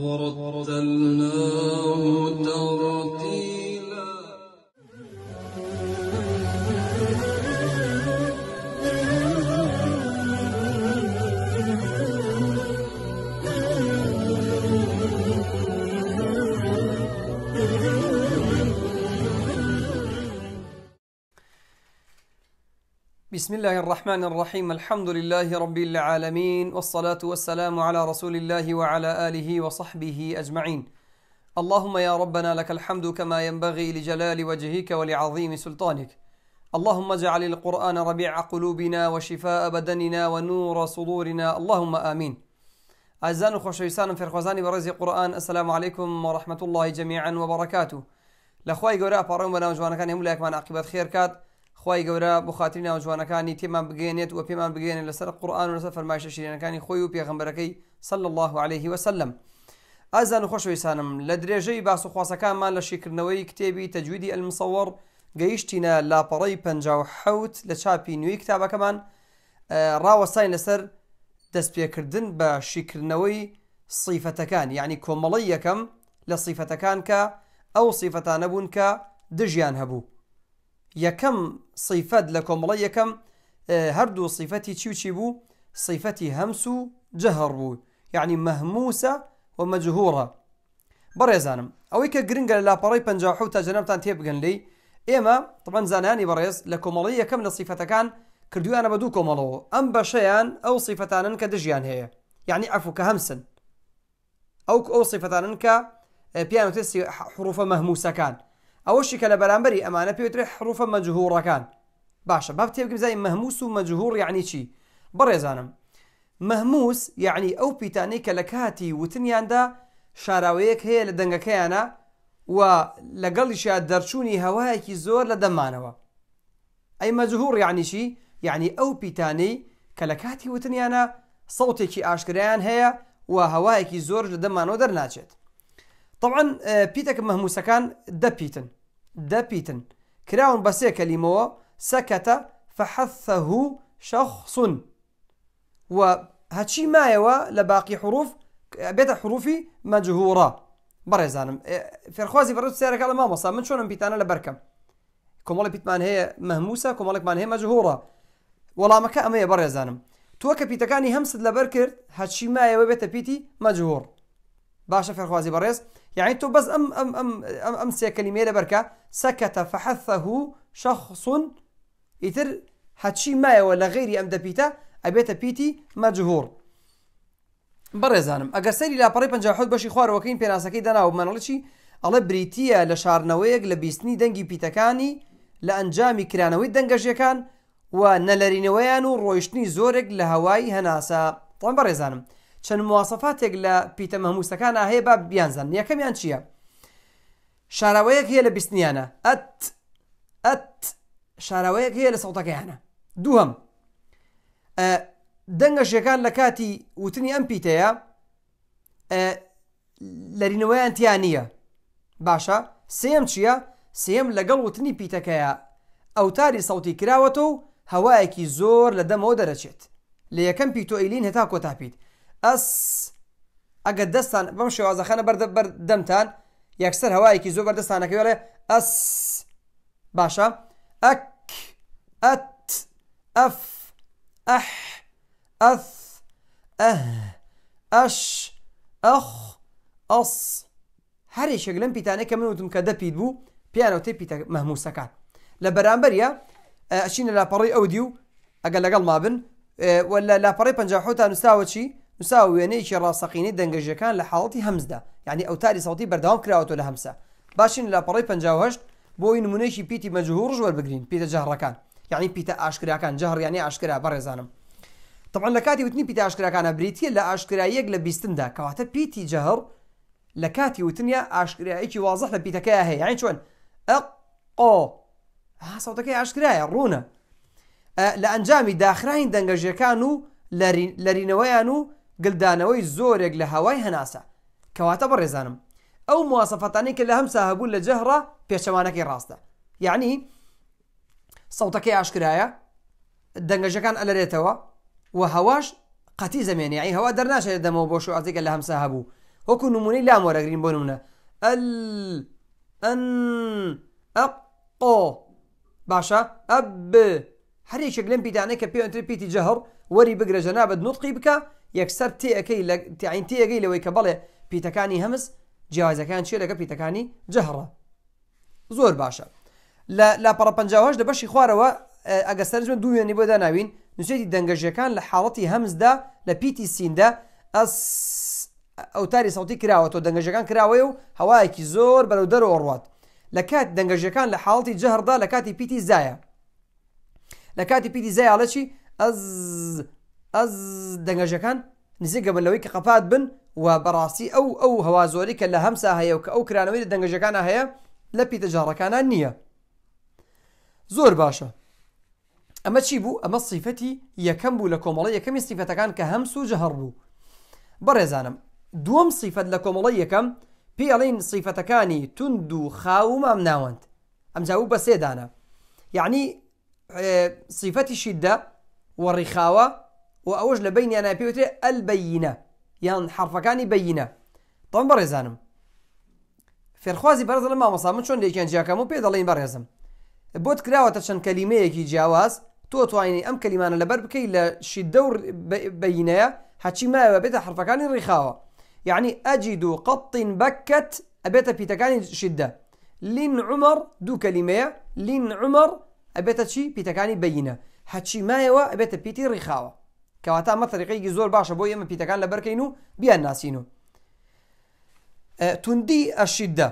ورتلناه ترتيلا بسم الله الرحمن الرحيم الحمد لله رب العالمين والصلاة والسلام على رسول الله وعلى آله وصحبه أجمعين اللهم يا ربنا لك الحمد كما ينبغي لجلال وجهك ولعظيم سلطانك اللهم اجعل القرآن ربيع قلوبنا وشفاء بدننا ونور صدورنا اللهم آمين أعزائنا خوشيسان في الخزان برز قرآن السلام عليكم ورحمة الله جميعا وبركاته لأخوي قراء فارغم بنا بنامجوانكان كان يملك من عقبة خير كات خی گەورە بۆ خاتری ناوجوانەکانی تێمان بگەێنێت و پێمان بگەێنێت لەسەر قورآان و لەسەر فەرماشە شیرەکانی خۆی و پێغمبەرەکەی سل الله عليه وسلم ئازان خۆشویسانم لە درێژەی باس و خواسەکانمان لە شیکردنەوەی کتێبی تەجویدی ئەلمسەوەڕ گەیشتینە لاپەڕی پەنجاوحوت لە چاپی نوێی کتابەکەمان ڕاوەساین لەسەر دەستپێکردن بە شیکردنەوەی سیفەتەکان یعنی کۆمەڵی یەکەم لە سیفەتەکان کە ئەو سیفەتانە بوون کە دژیان هەبوو یەکەم صفات لكم ريكم آه، هردو صفاتي تشيو تشيبو صفاتي همسو جهربو يعني مهموسة ومجهورة بري زانم اويكا جرينجا لاباري بنجاحو تا جنام تان تيب لي ايما طبعا زاناني بريز لكم ريكم لصفتا كان كردو انا بدوكو ملو ام بشيان او صفة صفتان دجيان هي يعني عفو كهمسن او او صفتان ك آه، بيانو تسي حروف مهموسة كان ئەوەشی کە لە بەرامبەری ئەمانە پێوترێت حروفە مەجهورەکان باشە باب تێبگەم زای مەموس و مەجهور یعنی چی بەڕێزانم مەموس یعنی ئەو پیتانەی کە لە کاتی وتنیاندا شاراوەیەک هەیە لە دەنگەکەیانە و لەگەڵیشیا دەرچوونی هەوایەکی زۆر لە دەمانەوە ئەی مەجهور یعنیشی یعنی ئەو پیتانەی کە لە کاتی وتنیانە سەوتێکی ئاشکریان هەیە و هەوایەکی زۆر لە دەمانەوە دەرناچێت طبعا آه، بيتك مهموسة كان دا بيتن دا بيتن كراون بسي كلمو سكت فحثه شخص و هاتشي ما يوا لباقي حروف بيت حروفي مجهورة بري زانم آه، في الخوازي برد سيارة كالا ماما صار من شونم بيتانا لبركم كمالي بيت مان هي مهموسة كمالي مان هي مجهورة ولا مكا أمي بري زانم توكا بيتكاني همسد لبركر هاتشي ما يوا بيت بيتي مجهور باشا في الخوازي برد يعني تۆ بەس ئەم ئەم ئەم ئەم ئەم سێکەلیمێ لە بەرکە سەکەتە فەحەفەهوو شەخصون ئیتر حەچی مایەوە لە غێری ئەم دەپیتە ئەبێتە پیتی مەجهور بەڕێزانم ئەگەر سەری لاپەڕی پنج حوت بەشی خوارەوەکەین پێناسەکەی دەناو منەڵەی ئەڵە بریتە لە شارنەوەیەک لە بیستنی دەنگی پیتەکانی لە ئەنجامی کرانەوەی دەنگەژیەکان و نەلەرینەوەیان و ڕۆیشتنی زۆرێک لە هەوای هەناسە تۆم بەڕێزانم چەند مواسەفاتێک لە پیتە مەموسەکان هەیە با بیانزان یەکەمیان چییە؟ شاراوەیەک هەیە لە بیستنیانە ئەت ئەت شاراوەیەک هەیە لە سەوتەکەیانە دووهم دەنگەشەکان لە کاتی وتنی ئەم پیتەیە لەرینەوەیان تیان نییە باشە سێم چییە؟ سێم لەگەڵ وتنی پیتەکەیە ئەوتاری سەوتی کراوەتە و هەوایەکی زۆر لە دەمەوە دەرەچێت لە یەکەم پیتۆئیلین هەتا کۆتاپیت اس اگر دستان ئەس ئەگە دەستان بەم شێوازەخانە بەردە بەر دەمتان یەکسەر هەوایەکی زۆر بەردەستانەکەوێڵێ ئەس باشە ئەک ئەت ئەف ئەح ئەف ئەه أه، ئەش ئەخ ئەس هەرێشێک لەم پیتانەیە کە من منو تو دەپیت پید بو پیانو تی مەموسەکان لە بەرامبەریە لبران بریا اشین أه، و اودیو اگر ما مابن أه، ولا لاپەڕی پنج حوتان نووساوە چی نووسا وێنەیەکی ڕاستەقینەی دەنگەژەکان لە حاڵەتی هەمزدا یعنی ئەوتاری ساڵتی بەرداوام کراوەوە لە هەمسا باشین لە پڕی 5 بۆی نمونەیەکی پیتی مەجهور ژوەر بگرین پیتە جەهڕەکان یعنی پیتە ئاشکراکان جەهڕیانی ئاشکرا بەڕێزانم تەمان لە کاتی وتنی پیتە ئاشکراکانە بریتە لە ئاشکرایەک لە بیستندا کەواتە پیتی جەهڕ لە کاتی وتنیا ئاشکرایەکی وازەح لە پیتەکە هەیە یان چۆن ئۆ ساوتەکەی ئاشکرایە ڕوونە لە ئەنجامی داخراین دەنگەژەکان و لەرینەوەیان و گلدانەوەی زۆرێک لە هەوای هەناسە کەواتە بەڕێزانم ئەو مواسەفەتانی کە لە هەم ساهبوو لە جەهڕە پێچەوانەکەی ڕاستە یعنی يعني سەوتەکەی ئاشکرایە دەنگەژەکان ئەلەرێتەوە و هەواش قەتی زمێنی ئەی يعني هەوا دەرناشێت دەمەوە بۆ شوعاتێکە لە هەمسا هەبوو وەکو نمونەی لام وەرەگرین بۆ نمونە ئەل ئەن ئەقۆ باشە ئەب هەرێکێک لەم پیدانەی کە پێوەتر پیتی جەهڕ وەری بگرە جەنابەت نوتقی بکە یەکسەر تێەکەی تعین تێەکەی لەوەی کە بڵێ پیتەکانی هەمز جیازەکان چێ لەگە پیتەکانی جەهڕە زۆر باشە لە لاپەڕە پنجاهش لە بەشی خوارەوە ئەگە سەرجمە دوێنی بۆدا ناوین نوچێتی دەنگەژیەکان لە حاڵەتی هەمزدا لە پیتی سیندا ئەس ئەوتاری سەوتی کراوە تۆ دەنگەژەکان کراوەیە و هەوایەکی زۆر بەرەو دەرەوە ڕات لە کات دەنگەژەکان لە حاڵەتی جەهردا لە کاتی پیتی زایە لە کاتی پیتی زایڵەچی ئەز ئەس دەنگەژەکان نزیکە بنەوەی کە قەپات بن و بەڕاستی ئەو ئەو هەوا زۆری کە لە هەمسا هەیە و کە ئەو کرانەوەی لە دەنگەژەکانە هەیە لە پیتەجارڕەکانان نییە زۆر باشە ئەمە چی بوو ئەمە سیفەتی یەکەم بوو لە کۆمەڵی یەکەمی سیفەتەکان کە هەم سوژە هەڕ بوو بەڕێزانم دووەم سیفەت لە کۆمەڵی یەکەم پێڵین سیفەتەکانی تونند و خاو مام ناوەند ئەمجاوو بە سێدانە یعنی سیفەتی شیددا وەڕیخاوە وأوج لبيني أنا بيوتري البينة يعني حرف حرفكاني بينة طبعا برزانم في الخوازي برز لما مصاب من شون چۆن يعني لێکیان جیاکەم و پێ دەڵێن بەڕێزم بۆت کراوەتە چەند کەلیمەیەکی جیاواز تۆ توانانی ئەم کەلیمانە لەبەر بکەیت لە بينة هاتشي ما بيت حرف حرفەکانی رخاوة يعني أجد قط بكت أبيت ئەبێتە پیتەکانی شدة لين عمر دو كلمة لين عمر أبيت شي ئەبێتە چی بينة هاتشي ما يوا أبيت پیتی رخاوة کەواتە ئەمە تەریقەیەکی زۆر باشە بۆ ئێمە پیتەکان لە بەرکەین و بیان ناسین و أه، توندی ئەشیددە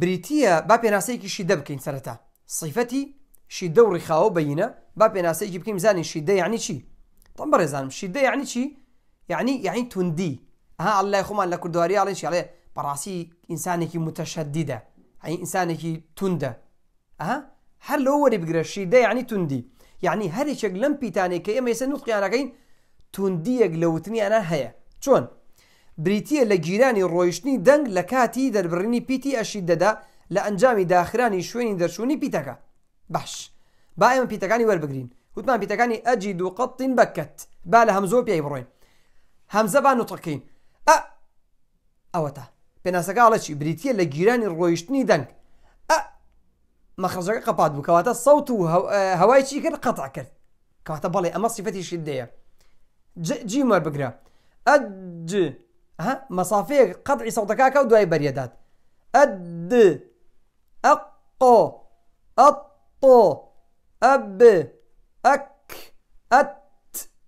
بریتە با پێناسەیەکی شیدە بکەین سەرەتا سیفەتی شیدە و ڕیخاوە بەینە با پێناسەیەکی بکەین زانین شیدە یعنی يعني چی تم بەڕێزانم شیدە یعنی يعني چی یعنی يعني، یعنی توندی ها الله خۆمان لە کوردواری ئاڵێن شڵێ بەڕاستی ئینسانێکی متەشەدیدە هەی ئینسانێکی توندە ئەها هەر لەوە وەری بگرە شیدە یعنی توندی یعنی هەرێکێک لەم پیتانێک کە ئێمە ێستا نوتقییانەکەین توندیەک لە وتنیانە هەیە چۆن بریتە لە گیرانی ڕۆیشتنی دەنگ لە کاتی دەربڕنی پیتی ئەشید دەدا لە ئەنجامی داخرانی شوێنی دەرچوونی پیتەکە باش با ئێمە پیتەکانی وەربگرین وتمان پیتەکانی ئەجی دوو قەتین بەکەت با لە هەمزۆ پێی بڕۆین هەمزەبان وتەقین ئە ئەوە تا پێناسەکەڵەی بریتە لە گیرانی ڕۆیشتنی دەنگ مەخرجەکە قەپات بکەواتە سەوت و هەوای چی کرد قەتع کرد کاتە بەڵێ ئەمە سیفەتی شید دەیە جيم وار بگرە ئەج مەسافەیەک قطعي سەوتەکاکە و دوای بريادات أد أقو أطو أب أك أت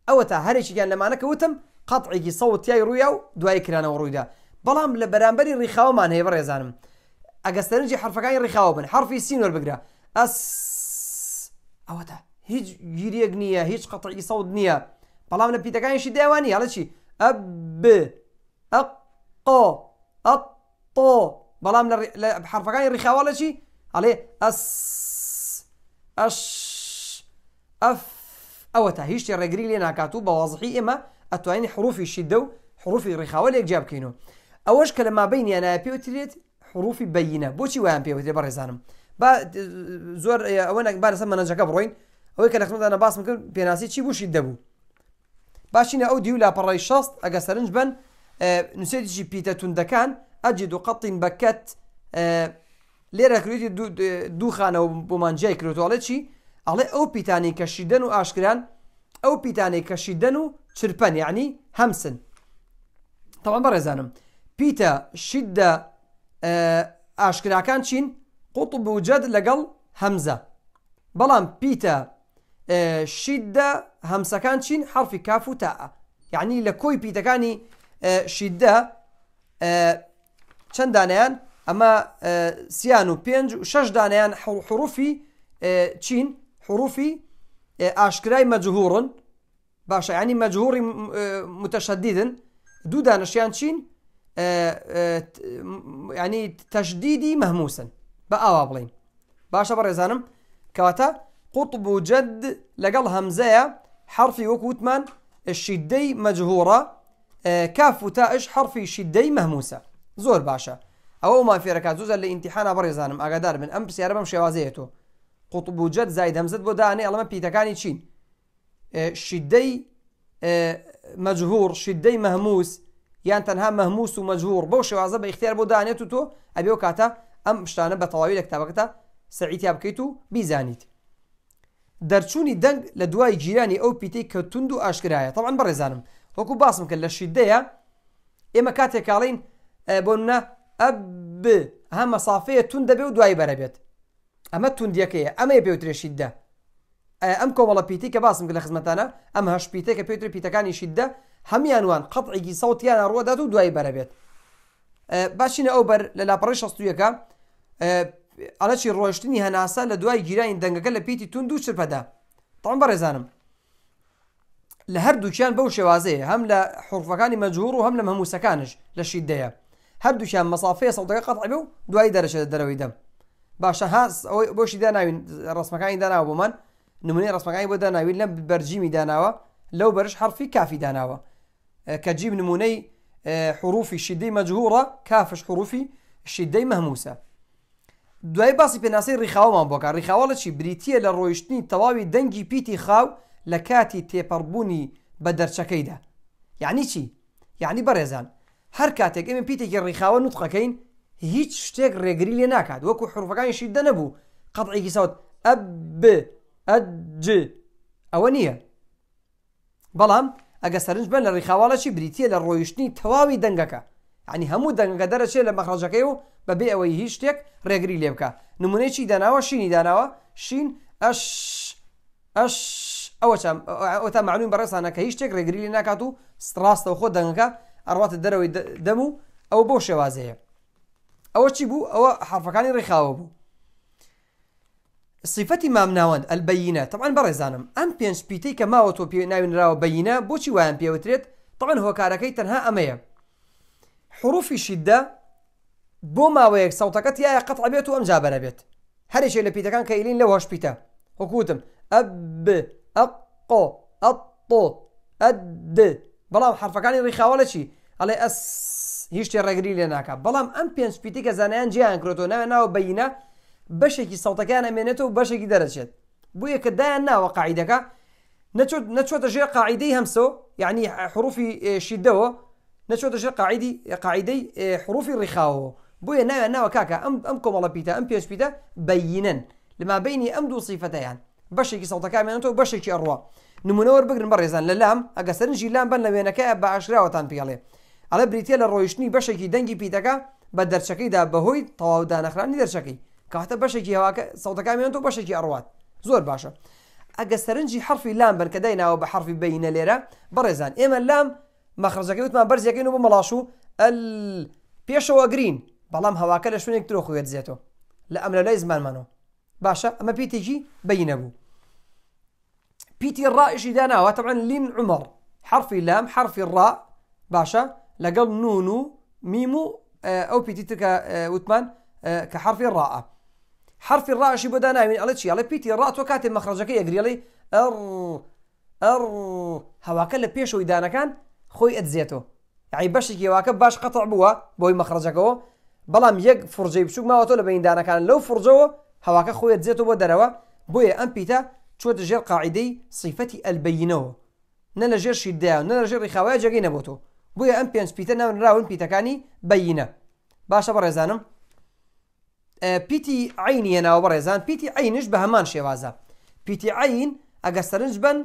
أو تا هەرێکیان لەمانەکە وتم قەتعێکی سەوتیای كرانا و بلام لبران بري بەڵام لە هي بري زانم بەڕێزانم ئەگەستەرنجی كاين ڕیخاوە بن حرفی سینۆر بگرە أس أو تا هيج نییە هيج قەتعی صوت نییە بەڵام لە پیتەکانیشی داوانی هەڵە چی ئە ئەقۆ ئەقۆ بەڵام لە حرفەکانی ڕیخاوەڵە چی هەڵێ ئەس ئەش ئەف ئەوە تا هیچی ڕێگری لێ ناکات و بە وازحی ئێمە ئەتوانین حروفی شیدە و حروفی ڕیخاوە لێک جا بکەینەوە ئەوەش کە لە مابین یانایە پێوترێت حروفی بەینە بۆچی وایان پێوتێ بە ڕێزانم با زۆر ئەوە نەک بارەسە مەنەجەکە بڕۆین ئەوەی کە لە خمدانە باسم کرد پێناسی چی بوشید دەبوو باشینە ئەو دیو لاپەڕی شەست ئەگە سەرنج بن نووسێتیشی پیتە توندەکان ئەجی دوو قەتین بەکەت لێرە کروێتی دوو خانەوە بۆمانجیای کرۆتۆڵێت چی ئەڵێ ئەو پیتانی کەشیدن و ئاشکران ئەو پیتانی کەشیدن و چرپەن یعنی هەمسن تەوان بەڕێزانم پیتە شیددە ئاشکراکان چین قوتب و جەد لەگەڵ هەمزە بەڵام پیتە شیددە هەمسەکان چین حرفی کاف و تاە یعنی لە کۆی پیتەکانی شیددە چەندانیان ئەمە سییان و پێنج و حروفي دانیان حروفی چین حروفی مجهور مەجهورن باشە ینی مەجهوری متەشەدیدن دوو شين يعني تشديدي مهموسا بقى بە ئاوا بڵین باشە جد لقل همزايا حرفي وكوتمان الشدي مجهورة آه، كاف وتائش حرفي شدي مهموسة زور باشا أو ما في ركاز زوز اللي امتحانا بريزانم أقدر من أمس يا ربم وازيته قطب جد زايد همزد بوداني ما بيتا كاني تشين آه، شدي آه، مجهور شدي مهموس يعني تنها مهموس ومجهور مەجهور بەو شێوازە بوداني تو أبيوكاتا دانێت و تۆ ئەبێ و کاتە ئەم دەرچوونی دەنگ لە دوای گیرانی ئەو پیتی کە تونند و ئاشکرایە تەوان بەڕێزانم وەکو باسم کە لە شیدەیە ئێمە کاتێک کاڵین بۆنە ئەب هەمە سافەیە تون دەبێ و دوای بەرەبێت ئەمە توندیەکەیە ئەمە پێوترێشیددە ئەم کۆمەڵە پیتی کە باسم لە خزمەتانە ئەم هەش پیتە کە پێتر پیتەکانی شیددە هەمیانوان قەتڕێکی سەوتیانە ڕوەدات و دوای بەرەبێت باشینە ئەو بەر لە لاپەڕی شەستویەکە ئەلەچی ڕۆشتنی هەناسا لە دوای گیرانی دەنگەکە لە پیتی تون دوو چرپەدا تاام بەڕێزانم لە هەردووکیان بەو شێوازەیە هەم لە حرفەکانی مەجوور و هەم لە هەمووسەکانش لە شیدەیە هەردووکیان مەسافەیە سەڵدەکە قەت بێ و دوای دەرەشێت دەرەوەی دەم باشە هاس ئەوەی بۆشی داناوین ڕسمەکانی داناوە بۆمان نمونەی ڕسمەکانی بۆ داناوین لە بەرجیمی داناوە لەو بەرش حرفی کافی داناوە کە جیب نمونەی حروفی شیدەی مەجهورە کافش حروفی شیدەی مەموسە دوای باسی پێناسی ڕیخاومان بۆکە ڕیخاوە لە چی بریتە لە ڕۆیشتنی تەواوی دەنگی پیتی خاو لە کاتی تێپەڕبوونی بە دەرچەکەیدا یعنی چی یعنی بەڕێزان هەر کاتێک ئمە پیتێکی ڕیخاوە نوتخەکەین هیچ شتێک ڕێگری لێ ناکات وەکو حروفەکانیشی دەنەبوو قەتڕێکی ساوت ئەب ئەج ئەوە نییە بەڵام ئەگە سەرنج بن لە ڕیخاواڵەی بریتە لە ڕۆیشتنی تەواوی دەنگەکە عنی هەموو دەنگە دەرەچێت لە مەخڕۆژەکەی و بەبێ ئەوەی هیچ شتێک ڕێگری لێ بکە نمونێکی داناوە شینی داناوە شین ئەش ئەش ئەوە تا معلوم بەڕێسانەکە هیچ شتێک ڕێگری لێ ناکات و ڕاستەوە خۆ دەنگەکە ئەڕاتە دەرەوەی دەم و ئەو بۆ شێوازەیە ئەوە چی بوو ئەوە حرفەکانی ڕێکخاوە بوو صفەتی مامناوەند ئەلبینە تەوان بەڕێزانم ئەم پێنج پیتەی کە ماوە تۆ پێ ناوێنراوە بەینە بۆچی وایان پێوترێت تەوان هۆکارەکەی تەنها ئەمەیە حروف الشدة بوما ويك صوتكت يا قطع بيت وام جابنا بيت هل شيء اللي بيتا كان كايلين لو هش بيتا وكوتم أب أقو أطو أد بلام حرف كاني ريخا ولا شيء على أس يشتي تي رغري لي ناكا بلام ام بي ان سبي تي كزان ان جي ان كروتو نو نو بينا كي صوتا كان امينتو بشي كي درجت بو يك دا نا وقاعده كا تجي قاعده همسو يعني حروف الشده آه، نشو تشي قاعدي قاعدي إيه، حروف الرخاو بويا نا نا وكاكا ام امكم الله بيتا ام بيش بيتا بينا لما بيني ام دو صفتين يعني. بشي كي صوتك كامل انتو بشي كي اروى نمونور بقر مبرزان للام اقسرنجي لام بن لبينا كا ب 10 وتان بيالي على بريتيا الرويشني بشي كي دنجي بيتاكا بدرشكي دا بهوي طواو دا نخران درشكي كاحتى بشي كي هواك صوتك كامل انتو بشي كي اروى زور بشر باشا اقسرنجي حرف لام بن كداينا وبحرف بين ليرا برزان اما لام مەخرجەکەی وتمان بەرزەکەین و ال بيشو و ئەل پێشەوە ئەگرین بەڵام هەواکە لە شوێنێک لا خوێت دێتەوە لە باشا اما زمانمانەوە باشە ئەمە پیتێکی بەینە بي بيتي الراء اذا دانا طبعا لين عمر حرف اللام حرف الراء باشا لقل نونو ميمو آه، أو بيتي تلك آه، وثمان آه، كحرف الراء حرف الراء إيش بدانا من ألتشي على بيتي الراء توكاتب مخرجك يقري لي ار ار هواك اللي بيشو دانا كان خۆی ئەدزێتەوە یعی بەشێکی واکە باش قەتە بووە بۆی مەخرجەکەەوە بەڵام یەک فرجەی بچوک ماوەتۆ لە بەیندانەکان لەو فرجەوە هەواکە خۆی ئەدزێتەوە بۆ دەرەوە بۆیە ئەم پیتە چۆتە ژێر قاعدەی سیفەتی ئەلبینەوە نە لە ژێر شیدداە نە لە ژێر ڕیخاوای جگەی نەبووەوە بۆیە ئەم پێنج پیتە ناونراون پیتەکانی بەینە باشە بەڕێزانم پیتی عینیە ناوە بەڕێزان پیتی عینش بە هەمان شێوازە پیتی عین ئەگە سەرنج بن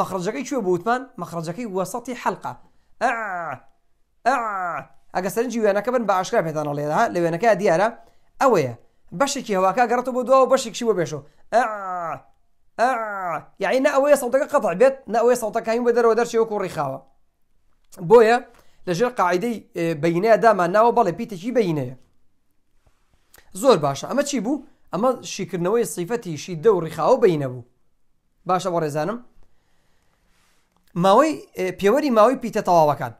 مەخرجەکەی کوێ بوتمان مەخرجەکەی وەسەی حلقا ئەگە سەرنجی وێنەکە بن باشکرا پێدانە أنا لە وێنەکە دیارە ئەوەیە بەشێکی هەواکە گەڕێتەوە بۆ دووە بەشێکی بۆ بێشەوە یعنی يعني نە ئەوەیە سەڵتەکە قەتع بێت نە ئەوەیە سەڵتەکانی بە دەرەوە دەرچەوە کوڕیخاوە بۆیە لەژێر قاعدەی آه، بەینەیە دامان ناوە بەڵێ پیتێکی بەینەیە زۆر باشە ئەمە چی بوو ئەمە شیکردنەوەی سیفەتی شی دە و ڕیخاوە بەینە بوو باشە باشا ورزانم ماوەی پێوەری ماوەی پیتە تەواوەکان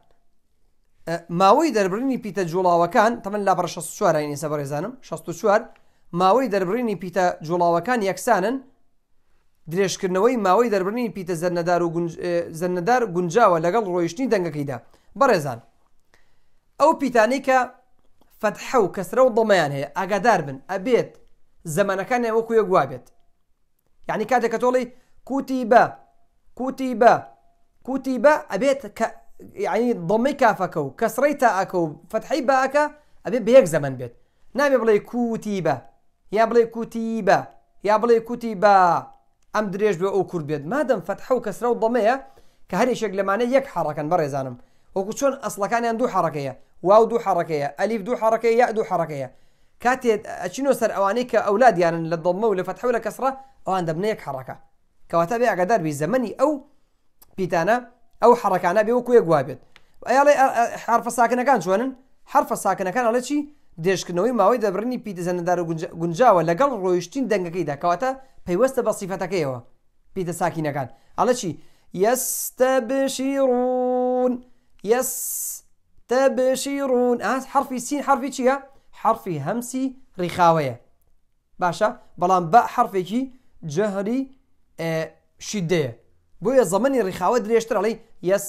ماوەی دەربرنی پیتە جوڵاوەکان تەمە لا بەڕ 64 نێسە بەڕێزانم 64 ماوەی دەربرنی پیتە جوڵاوەکان یەکسانن درێژکردنەوەی ماوەی دەربرنی پیتە زەرنەدار و زەرنەدار گونجاوە لەگەڵ ڕۆیشتنی دەنگەکەیدا بەڕێزان ئەو پیتانەی کە فەتحە و کەسرە و دڵمەیان هەیە ئاگادار بن ئەبێت زەمانەکان ئەوەکوێ گوابێت یعنی کاتێککە تۆڵی کوتی بە کوتی بە كتب أبيت ك يعني ضمي فكو كسريت أكو فتحي باك أبيت بيك زمن بيت نامي نعم بلي كتب يا بلي كتب يا بلي كتب أم دريج بو أو كرد بيت مادام فتحه وكسره وضميه كهريشك معنى يك حركة برزانم وەکو أصلا كان دوو حرەکەیە واو دو حرەکەیە ألف دو حرەکەی یا دو حرەکەیە كاتي ئەچینۆ سەر أوانيك أولاد يعني لە دڵمە و لە فتحە لە حركة كواتابي أقدر حرەکە أو پیتانە ئەو حڕەکانە بێ وکوێ گوابێت ئەیاڵێ حرفە ساکنەکان جوانن حرفە ساکنەکان ئەڵە چی دێشکنەوەی ماوەی دەبرنی پیتەزەندار و گونجاوە لەگەڵ ڕۆیشتین دەنگەکەی دەکەواتە پەیوەستە بە سیفەتەکەیەوە پیتە ساکینەکان ئەڵە چی یستە بشیڕون یس تەبشیڕون ئاس حرفی سین حرفی چییە؟ حرفی هەمسی ڕیخاوەیە باشە بەڵام بە حرفێکی جەهری شیدەیە بۆیە زەمەنی ڕیخاوە درێژترڕڵی یەس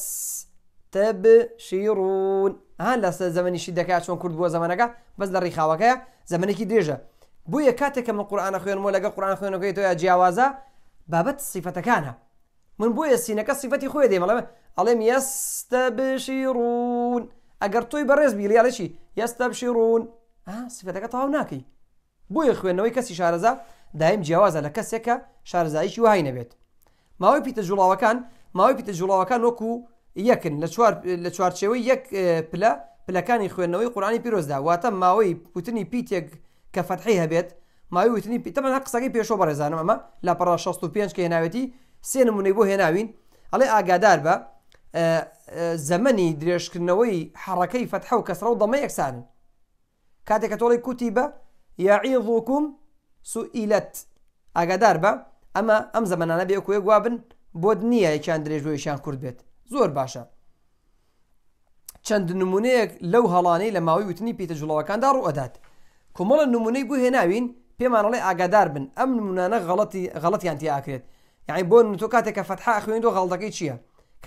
تەب شیڕون هەان لە زەمەنیشی دەکات چۆن کورد بووە زمانەکە بەس لە ڕیخاوەکەە زەمنێکی درێژە بوویە کاتێککە من قورآانە خوێنمە لەگە قورآان خوێنەکەی تۆە جیاوازە بابەت سیفەتەکانە من بۆیە سینەکە سیفەتی خۆی دێمەڵێ ئەڵێم یەستە بشیڕون ئەگەر تۆی بەڕێز بیلیالەشی یەستە بشیڕون سیفەتەکە تەواو ناکەی بۆیە خوێنەوەی کەسی شارەزا دایم جیاوازە لە کەسێکە شارزاییشی وای نەبێت ماوەی پیتە جوڵاوەکان ماوەی پیتە جوڵاوەکان وەکو یەکن لە چوارچەوەی یەک پلە پلەکانی خوێندنەوەی قورانی پیرۆزدا واتە ماوەی پوتنی پیتێک کە فەتحی هەبێت ماوەی وتنی پیتەمەنا قسەکەی پێشۆ بەڕێزانم ئەمە لاپەڕ 65 کە هێناوێتی سێ نمونەی بۆ هێناوین ئەڵێ ئاگادار بە زەمەنی درێژکردنەوەی حەڕەکەی فەتحە و کەسرە و دەمە یەکسانن کاتێک کە تۆڵی کوتی بە یاعیڵوکم سوئیلەت ئاگادار بە ئەمە ئەم زەمانانە بێ کوێ گوابن بۆت نییە یەکیان درێژوەیەشیان کورد بێت زۆر باشە چەند نمونەیەک لەو هەڵانەی لە ماوەی وتنی پیتەجوڵەوەکاندا ڕوو ئەدات کۆمەڵە نمونەی بوو هێناوین پێمانەڵێ ئاگادار بن ئەم نمونانە غڵەتیان تیاکرێت یعنی بۆ تۆ کاتێککە فەتحا خوێندۆ غەڵدەکەی چییە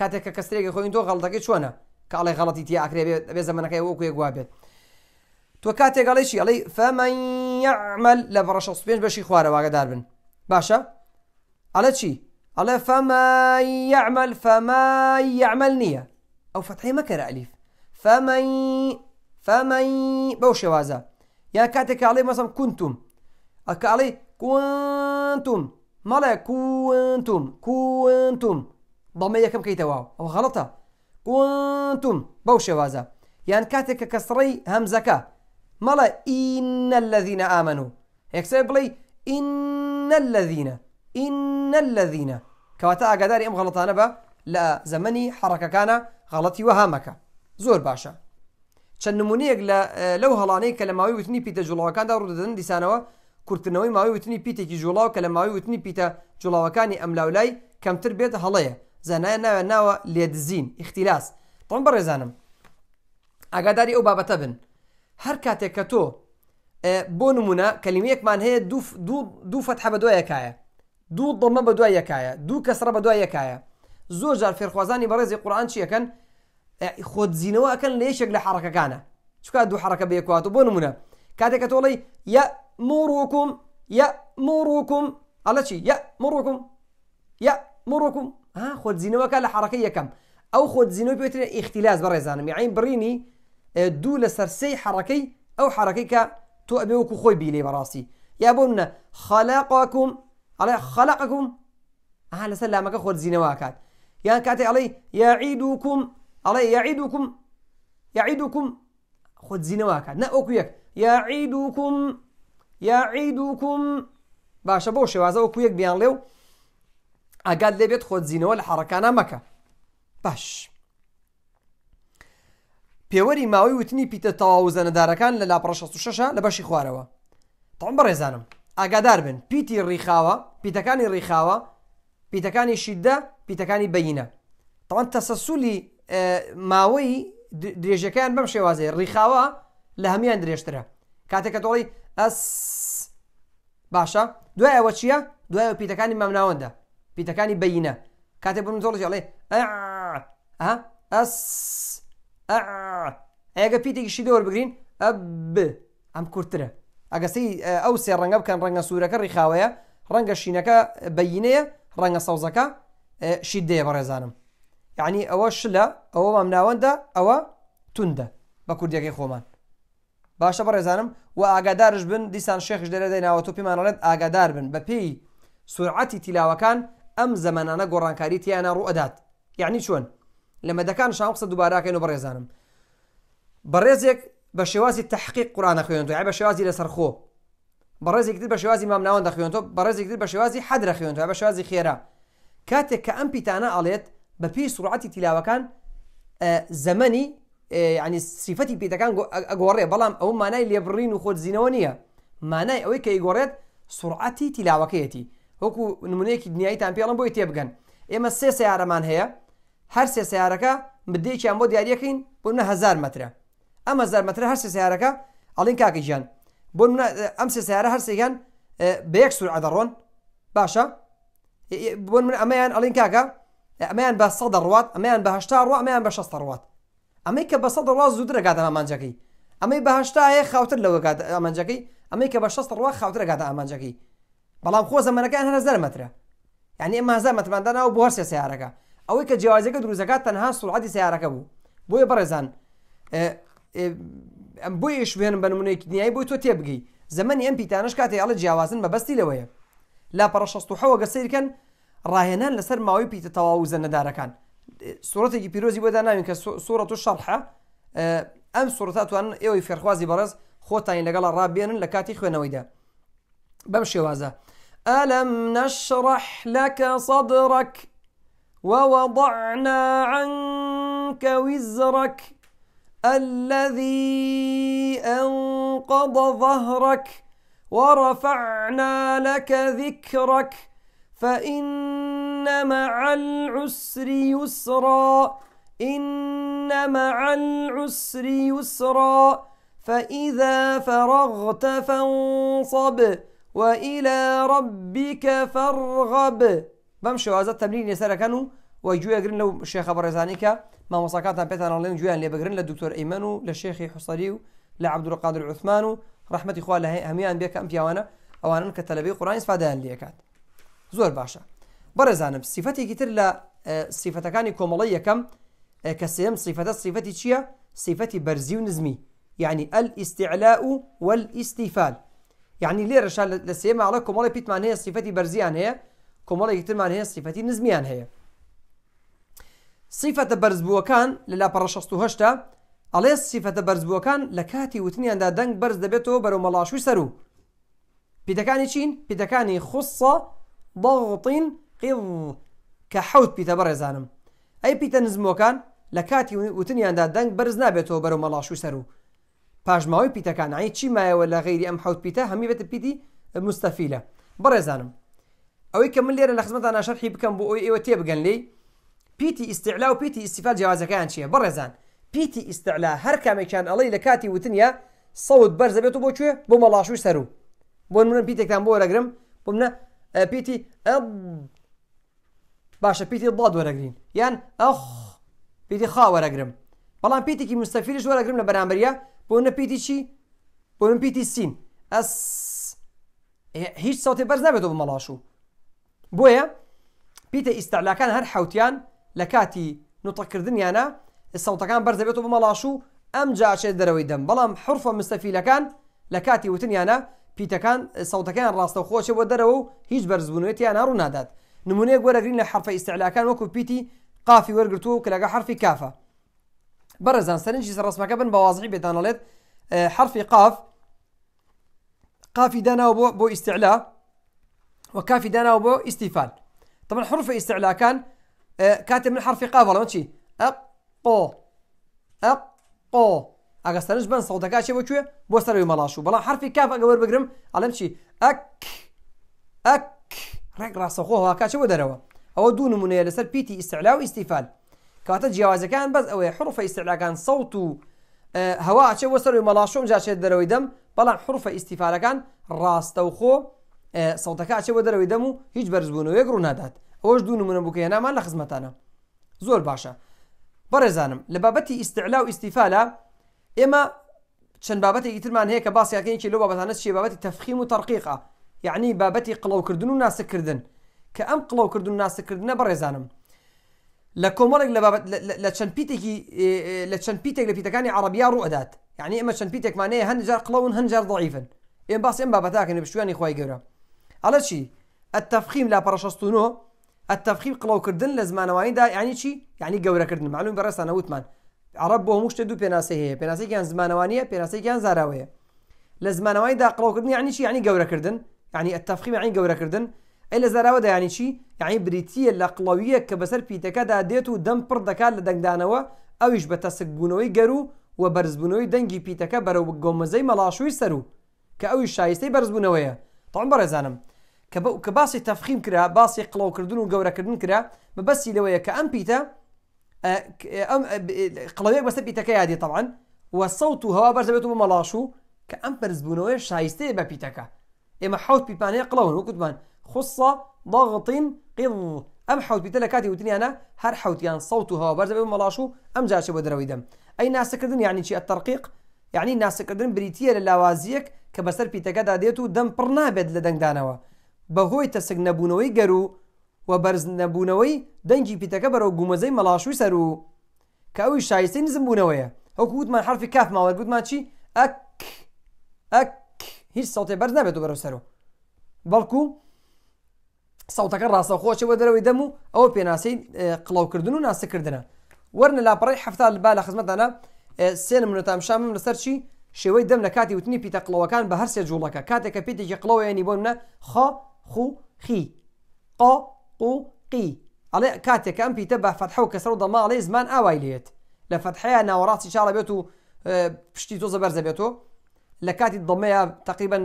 کاتێککە کەستێکی خوێندۆ غەڵدەکەی چۆنە کاڵی غەڵەتی تیاکرێ بێ زەمەەکەی وەکوێ گوابێت تۆ کاتێک گەڵێکی ئەڵی فەمەعمل لە بەڕەشە سوێن بەشی خوارەواگەدار بن باشە على چی؟ على فما يعمل فما يعمل نية أو فتحي مكر أليف فمن فمن بوش شوازا يا كاتك علي مثلا كنتم أك علي كنتم مالا كنتم كنتم ضمي كم كي تواو أو غلطة كنتم بوش شوازا يعني كاتك كسري همزك مالا إن الذين آمنوا يكسب لي إن الذين إن الذين کەواتە ئاگاداری ئەم غەڵەتانە بە لە زەمەنی حڕەکەکانە غەڵەتی وەهامەکە زۆر باشە چەند نمونەیەک لەو هەڵانەی کە لە ماوەی وتنی پیتە جوڵاوەکاندا ڕوودەدەن دیسانەوە کورتنەوەی ماوەی وتنی پیتێکی جوڵاو کە لە ماوەی وتنی پیتە جوڵاوەکانی ئەملاولای کەمتر بێت هەڵەیە زانایە ناوە ناوە لێدزین اختیلاس تۆم بەڕێزانم ئاگاداری ئەو بابەتە بن هەر کاتێک کە تۆ بۆ نمونە کەلیمەیەکمان هەیە دوو فەت حەبەدۆیەکایە دو ضم بدو يكايا دو كسر بدو يكايا زوج في الخوازاني برزي قران شي كان خد خۆتزیینەوە كان ليش شكل حركه كان شو كان دو حركه بيكوات وبون منا كاتك تولي يا مڕۆکم يا مڕۆکم على شي يا مڕۆکم يا مڕۆکم ها خد لە كان یەکەم كم او خد ئیختیلاز بەڕێزانم اختلاس برزان يعني بريني دو لسرسي حركي او کە تۆ ئەبێ وەکو خۆی بیلێ بەڕاستی یا ئەڵێ خەلقکم ئەها لەسەر لامەکە خۆت يعني كاتي علي يعيدوكم علي يعيدوكم يعيدوكم یاعیدوکم خۆت زیینەواکات نە ئۆکو یەک یاعیدوکم یاعیدوکم باشە بۆ شێوازە وەکو یەک بیان لێو ئەگات لێبێت خۆت زیینەوە لە حەڕەکانە مەکە باش پێوەری ماوەی وتنی پیتە تەواو زەنەدارەکان لە لاپڕ 66 لە بەشی طعم تام ئاگادار بن پیتی ڕیخاوە پیتەکانی ڕیخاوە پیتەکانی شیددە پیتەکانی بەینە تەوان تەسەسولی ماوەی درێژەکەیان بەم شێوازەیە ڕیخاوە لە هەمان درێژترە کاتێککە تۆڵی ئەس باشە دوای ئەوە چییە دوای پیتەکانی مەمناوەندە پیتەکانی بەینە کاتێک بم زۆڵ جڵێ ئەس ئەگە پیتێکی شیدۆر بگرین ئە ئەم کورتترە ئەگەسی ئەو سێ ڕەنگە بکەن ڕەنگە سوورەکە ڕیخاوەیە ڕەنگە شینەکە بەینەیە ڕەنگە سەوزەکە شید دێ بەڕێزانم یعنی ئەوە شلە ئەوە مام ناوەندە ئەوە توندە بە کوردیەکەی خۆمان باشە بەڕێزانم و ئاگادارش بن دیسان شێخش دەرە دەیناوە تۆ پێمانڵێت ئاگادار بن بە پێی سورعەتی تیلاوەکان ئەم زەمانانە گۆڕانکاری تیانە ڕوئدات یعنی چۆن لە مەدەکان شان قسە دووباراکەین و بەڕێزانم بەڕێزێک بە شێوازی تحقیق قورآە خوێنەوە یا بە شێوازی لەسەرخۆ بەڕێزێکتر بە شێوازی مامناوان دەخوێنەوە بەڕێزێکتر بە شێوازی حەدرە خوێنەوە بە شێوازی خێرا کاتێک کە ئەم پیتانە ئاڵێت بە پێی سوعاتی تیلاوەکان زەمەنی ینی سیفەتی پیتەکان ئەگۆڕێ بەڵام ئەو مانای لێبڕین و خۆت زیینەوە نییە مانای ئەوەی کە ئیگۆڕێت سوعاتی تیلاوەکەیەتی وەکو نمونەیەکی دنیاییتان پێڵم بۆی تێبگەن ئێمە سێ سیارەمان هەیە هەر سێ سیارەکە بدەیەکیان بۆ دیارەکەین بۆ 9هزار مترە ئەمە زەرمەتر هەر سێ سیارەکە ئەڵین کاکیژیان بۆ ئەم سێ سیارە هەرسێکیان بەیەک سوور درون باشە بون من ئەمەیان ئەڵین کاکە ئەمەیان بە سە روات ئەمەیان بە هشتا ڕوە ئەمەیان بە شەست ڕوات ئەمەی کە بە سە ڕاز زوو درگات ئامانجەکەی ئەمەی بە هشتاەیە خاوتر لەوە ئامانجەکەی ئەمەی کە بە شەست ڕوا خاوترەگات ئامانجەکەی بەڵام خۆ زەمەەکان يعني هەر زەرمەترە یعنی ئێمە زەمەتمانداناوە بۆ هەرسێ سیارەکە ئەوەی کە جیازەکە تنها تەنها سوڵعاتی سیارەکە بو بۆیە بەڕێزان ئەم بۆیە شوێنم بە نمونەیەکی دنیای بۆی تۆ تێبگەی زمانی ئەم پیتانش کاتی ئەڵە جیاوازن بەبستی لەوەیە لاپەڕە 16ەوە گەسەیرکەن ڕاهێنان لەسەر ماوەی پیتە تەواو زەنەدارەکان اه، سوورەتێکی پیرۆزی بۆدا ناوین کە سوورەت و شەڕحە اه، ئەم سوورەتاتوان ئێوەی فێرخوازی بەڕز خۆتانی لەگەڵە ڕابێنن لە کاتی خوێنەوەیدا بەم شێوازە ئەلم نەشڕح لەکە سەدڕک وەوەضعنا عنك وزرك الذي أنقض ظهرك ورفعنا لك ذكرك فإن مع العسر يسرا إن مع العسر يسرا فإذا فرغت فانصب وإلى ربك فارغب بمشي هذا التمرين يسالك انه ويجوا يقرن لو الشيخ أبو رزانيكا ما مساكاتا بيتان لين جوان لي بغرن للدكتور ايمن للشيخ حصري لعبد القادر عثمانو رحمة اخوة هميان بيك ام بيوانا اوانا كتلبي قران استفادان لي كات زور باشا برزان صفتي كتر لا آه، صفتكاني كاني كوملية كم آه، كسيم صفة صفتي تشيا صفتي برزي ونزمي يعني الاستعلاء والاستيفال يعني ليه رشال لسيما على كومولي بيت معنى صفتي برزي عن هي كومولي كتر معنى صفتي نزمي عن هي سیفەتە بەرزبووەکان لە لاپەڕەشەهشتا ئەڵێ سیفەتە بەرزبووەکان لە کاتی وتنیاندا دەنگ بەرز دەبێتەوە بەرەو مەڵاشوی سەر و پیتەکانی چین پیتەکانی خوسە بەڵغڵتین قیڵ کە حەوت پیتە بەڕێزانم ئەی پیتە نزمەکان لە کاتی وتنیاندا دەنگ بەرز نابێتەوە بەرەو مەڵاشوی سەر و پاژماوەی پیتەکانایی چی مایەوە ولا غیری ام حوت بيتا هەمی بێتە پیتی مستفيله برزانم ئەوەی کە من لێرە لە خزمەتان ناشەرحی بکەم بۆ ئەوی ئێوە تێبگەن بيتي استعلاء وبيتي پیتی جوازه كان شيء برزان بيتي استعلاء هر كامي كان الله لكاتي وتنيا صوت برز بيتو بوشو بۆ کوێ بۆ مەڵاشوی سەر و بۆن منم پیتێکتان بۆ وەرەگرم بيتي أب باشا بيتي ضاد بڵات يعني أخ بيتي خا وەرەگرم بەڵام بيتي كي وەرەگرم لە بەرامبەریە بۆ نە بيتي شي بۆ من سين أس هيش صوت برز بەرز نابێت بۆ مەڵاش و بۆیە پیتە ئیسعلاکان هەر حوتیان لە کاتی نوتەکردنیانە سەوتەکان بەرزەبێت و بمەڵاش و ئەم جاشێت دەرەوەی دەم كان حرفە مستەفیلەکان لە کاتی وتنیانە پیتەکان سەوتەکان ڕاستە خۆشە بۆ دەرەوە و هیچ بەرزبوونێتیان ڕوونادات نمونەیەک وەرەگرین لە حرفە ئیسعلاکان وەکو پیتی قافی وەرگتو کە لەگە حرفی کافە بەرەزان سەرنجی سەرڕسمەکە بن بيتان بێتانەڵێت حرف قاف قافي دانا بو استعلاء وكافي دانا بو استيفال طبعا حرف استعلاء كان أه، كاتب من حرف قاف والله ماشي اقو اقو اگر بن صوتك اشي بوچو بو سروي ملاشو بلا حرف كاف اگر بگرم على ماشي اك اك رق راس خو هكا شو دروا او دون من لسر بيتي استعلاء واستفال كات جواز كان بس او حروف استعلاء كان صوت أه، هواء شو وسروي ملاشو جا دروي دم بلا حروف استفال كان راس توخو أه، صوتك اشي بدروي دمو هيج برزبونو يقرو نادات اوش دو نمونه بو کهنه مال خزمتانه زور باشا برزانم لبابتي استعلاء و استفالة اما چن بابتي اتر من هيك باس يكين كي لو بابتانه شي بابتي تفخيم و ترقيقة يعني بابتي قلو كردن و ناس كردن كأم قلو كردن و ناس كردن برزانم لكمالك لبابت لچن بيتك لچن بيتك لبيتكاني عربية رو ادات يعني اما چن بيتك معنى هنجر قلون هنجر ضعيفا ام باس ام بابتاك اني بشواني خواهي قيرا على شي التفخيم لا برشستونو ئەتەفخی قڵەوکردن لە زمانەوەیدا ینی چی ینی گەورەکردن معلوم بەڕستانە وتمان عرب بۆ هەموو شتە دوو پێناسی هەیە پێناسێکیان زمانەوانیە پێناسێکیان زاراوەیە لە زمانەوەیدا قڵەوکردنی ینی چی ینی گەورەکردن ینی ئەتەفخی ینی گەورەکردن ئەی لە زاراوە دایانی چی یعنی بریتە لە قڵەویە کە بەسەر پیتەکەدا دێت و دەم پڕ دەکات لە دەنگدانەوە ئەویش بە تەسکبوونەوەی گەرو و بەرزبوونەوەی دەنگی پیتەکە بەرەو گۆمەزەی مەلاشووی سەر و کە ئەوی شایستەی بەرزبوونەوەیە تاام بەڕێزانم كباسي تفخيم كرا باسي قلو كردون وقورا كردون كرا ما بس لويا كأم بيتا آه، آه، أم قلويا بس بيتا كي هادي طبعا والصوت هو برز بيتو ملاشو كأم برز بونوي شايستي با بيتا كا إما حوت بيبان هي وكتبان خصة ضغط قض أم حوت بيتا لكاتي وتني أنا هر حوت يعني صوت هو برز بيتو ملاشو أم جاشي بدروي دم أي ناس كردون يعني شيء الترقيق يعني ناس كردون بريتيا للاوازيك كبسر بيتا كا داديتو دم برنابد لدنك بەهۆی تەسک نەبوونەوەی گەرو و بەرز نەبوونەوەی دەنگی پیتەکە بەرەو گومەزەی مەلاشووی سەر و کە ئەوی شایستی نزم بوونەوەیە ئەوکو وتمان حرفی کاف ماوە گوتمان چی ئەک ئەک هیچ ساوتێ بەرز نابێت و بەرەو سەرەوە بەڵکو ساوتەکە ڕاستەخۆچەوە دەرەوەی دەم و ئەوە پێناسی قڵاوکردن و ناسەکردنە وەرنە لاپەڕی هەفتا لە با لە خزمەتانە سێ منەتام شام لەسەر چی شێوەی دەم لە کاتی وتنی پیتە قڵەوەکان بە هەرسێ جوڵەکە کاتێککە پێتێکی قڵەوەیانی بۆ منە خۆ خوخي قا قو قي على کاتێک كان پیتە بە فەتحە و کەسەر و دەماڵی زمان ئاوای لێت لە فەتحەیە ناوەڕاستی شارە بێت و پشتی آه، تۆ زە بەرزە بێتەوە لە کاتی دڵمەیە تقریبا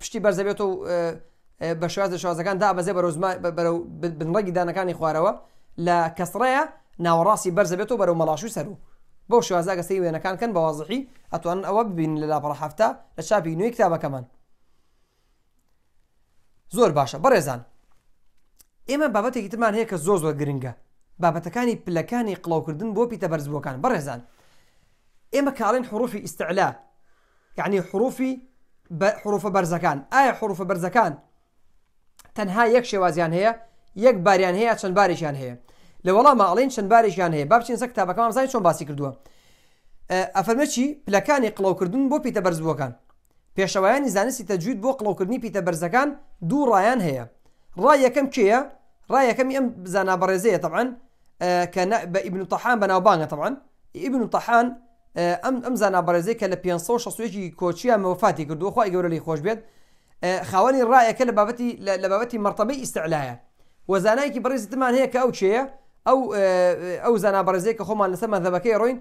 پشتی بەرزە بێت آه، آه، كان بە شوازە شازەکان دا بەزێ بەرە بنڕێگی دانەکانی خوارەوە لە کەسڕەیە ناوەڕاستی بەرزە بێت و بەرەو مەڵاشوی سەر و بۆ شوازە گەستی وێنەکان کەن بەوازحی ئەتوان ئەوە ببین لە لاپڕ هەفتە لە چاپی نوێی زۆر باشە بەڕێزان ئێمە بابەتێکی ترمان هەیە کە زۆر زۆر گرنگە بابەتەکانی پلەکانی قڵاوکردن بۆ پیتە بەرزبووەکان بەڕێزان ئێمە کاڵێن حروفی ئیسعلا یعنی حروفی حروفە بەرزەکان ئایا حروفە بەرزەکان تەنها یەک شێوازیان هەیە یەک باریان هەیە چەند بارێکیان هەیە لە وەڵام ئاڵین چەند بارێکیان هەیە بابچین سە کتابەکەمان زای چۆن باسی کردووە ئەفەرمەچی پلەکانی قڵاوکردن بۆ پیتە بەرزبووەکان پێشەوایانی زانستی تەجوید بۆ قڵەوکردنی پیتەبەرزەکان دوو ڕایان هەیە ڕای یەکەم کێیە ڕای یەکەمی ئەم زانا بەڕێزەیە طبعاً کە بە ئیبن تەحان بەناوبانگە طبعاً ئیبن تەحان ئەم ئەم زانا بەڕێزەی کە لە 560 کۆچیە مەوفاتی کردووە خۆی گەورە لی خۆش بێت خاوەنی ڕایەکە لە بابەتی لە بابەتی مەرتەبەی ئیسعلایە وەزانایکی بەڕێزتمان هەیە کە ئەو چێە ئەو ئەو زانا بەڕێزەیە کە خۆمان لەسەر مەذەبەکەی ڕۆین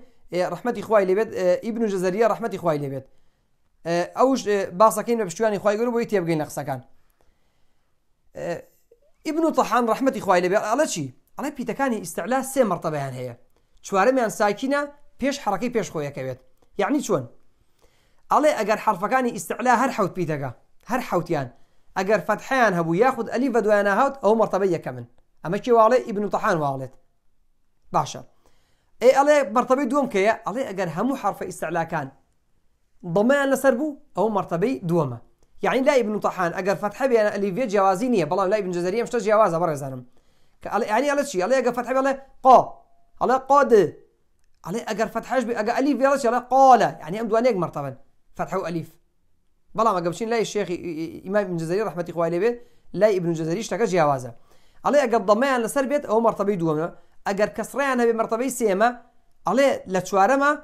رحمەتی خوای لێبێت ئیبن و جەزەریە رحمەتی خوای لێبێت ئەوش باسەکەین بە پشتیوانی خی گەور بۆی تێبگەین لە قسەکان ئیبن و تەحان ڕحمەتی خی لەبێ ئەڵە چی ئەڵێ پیتەکانی ئیسعلا سێ مەرتەبیان هەیە چوارەمیان ساکینە پێش حرەکەی پێش خۆیەکەوێت یعنی چۆن ئەڵێ ئەگەر حرفەکانی ئیسعلا هەر حوت پیتەکە هەر حوتیان ئەگەر فتحیان هەبوو یاخود ئەلی بە دویانە هاوت ئەو مەرتەبە یەکەمن ئەمە کی واڵێ ئیبن و تەحان واڵێت باشە ئێ ئەڵێ بەرتەبی دوم کەیە ئەڵێ ئەگەر هەموو حرفە ئیسعلاکان ضمان لسربو او مرتبه دوما يعني لا ابن طحان اگر فتح بي انا اللي في جوازينيه بلا لا ابن جزريه مش جوازا برا زلم يعني على شيء على اگر فتح بي قا على قاد على اگر فتح بي اگر الف يلا على قال يعني ام دوانيك مرتبه فتح الف بلا ما قبشين لا الشيخ امام ابن جزري رحمه الله عليه لا ابن جزري اشتكى جوازا على اگر ضمان لسربيت او مرتبه دوما اگر كسرانها بمرتبه سيما على لا تشوارما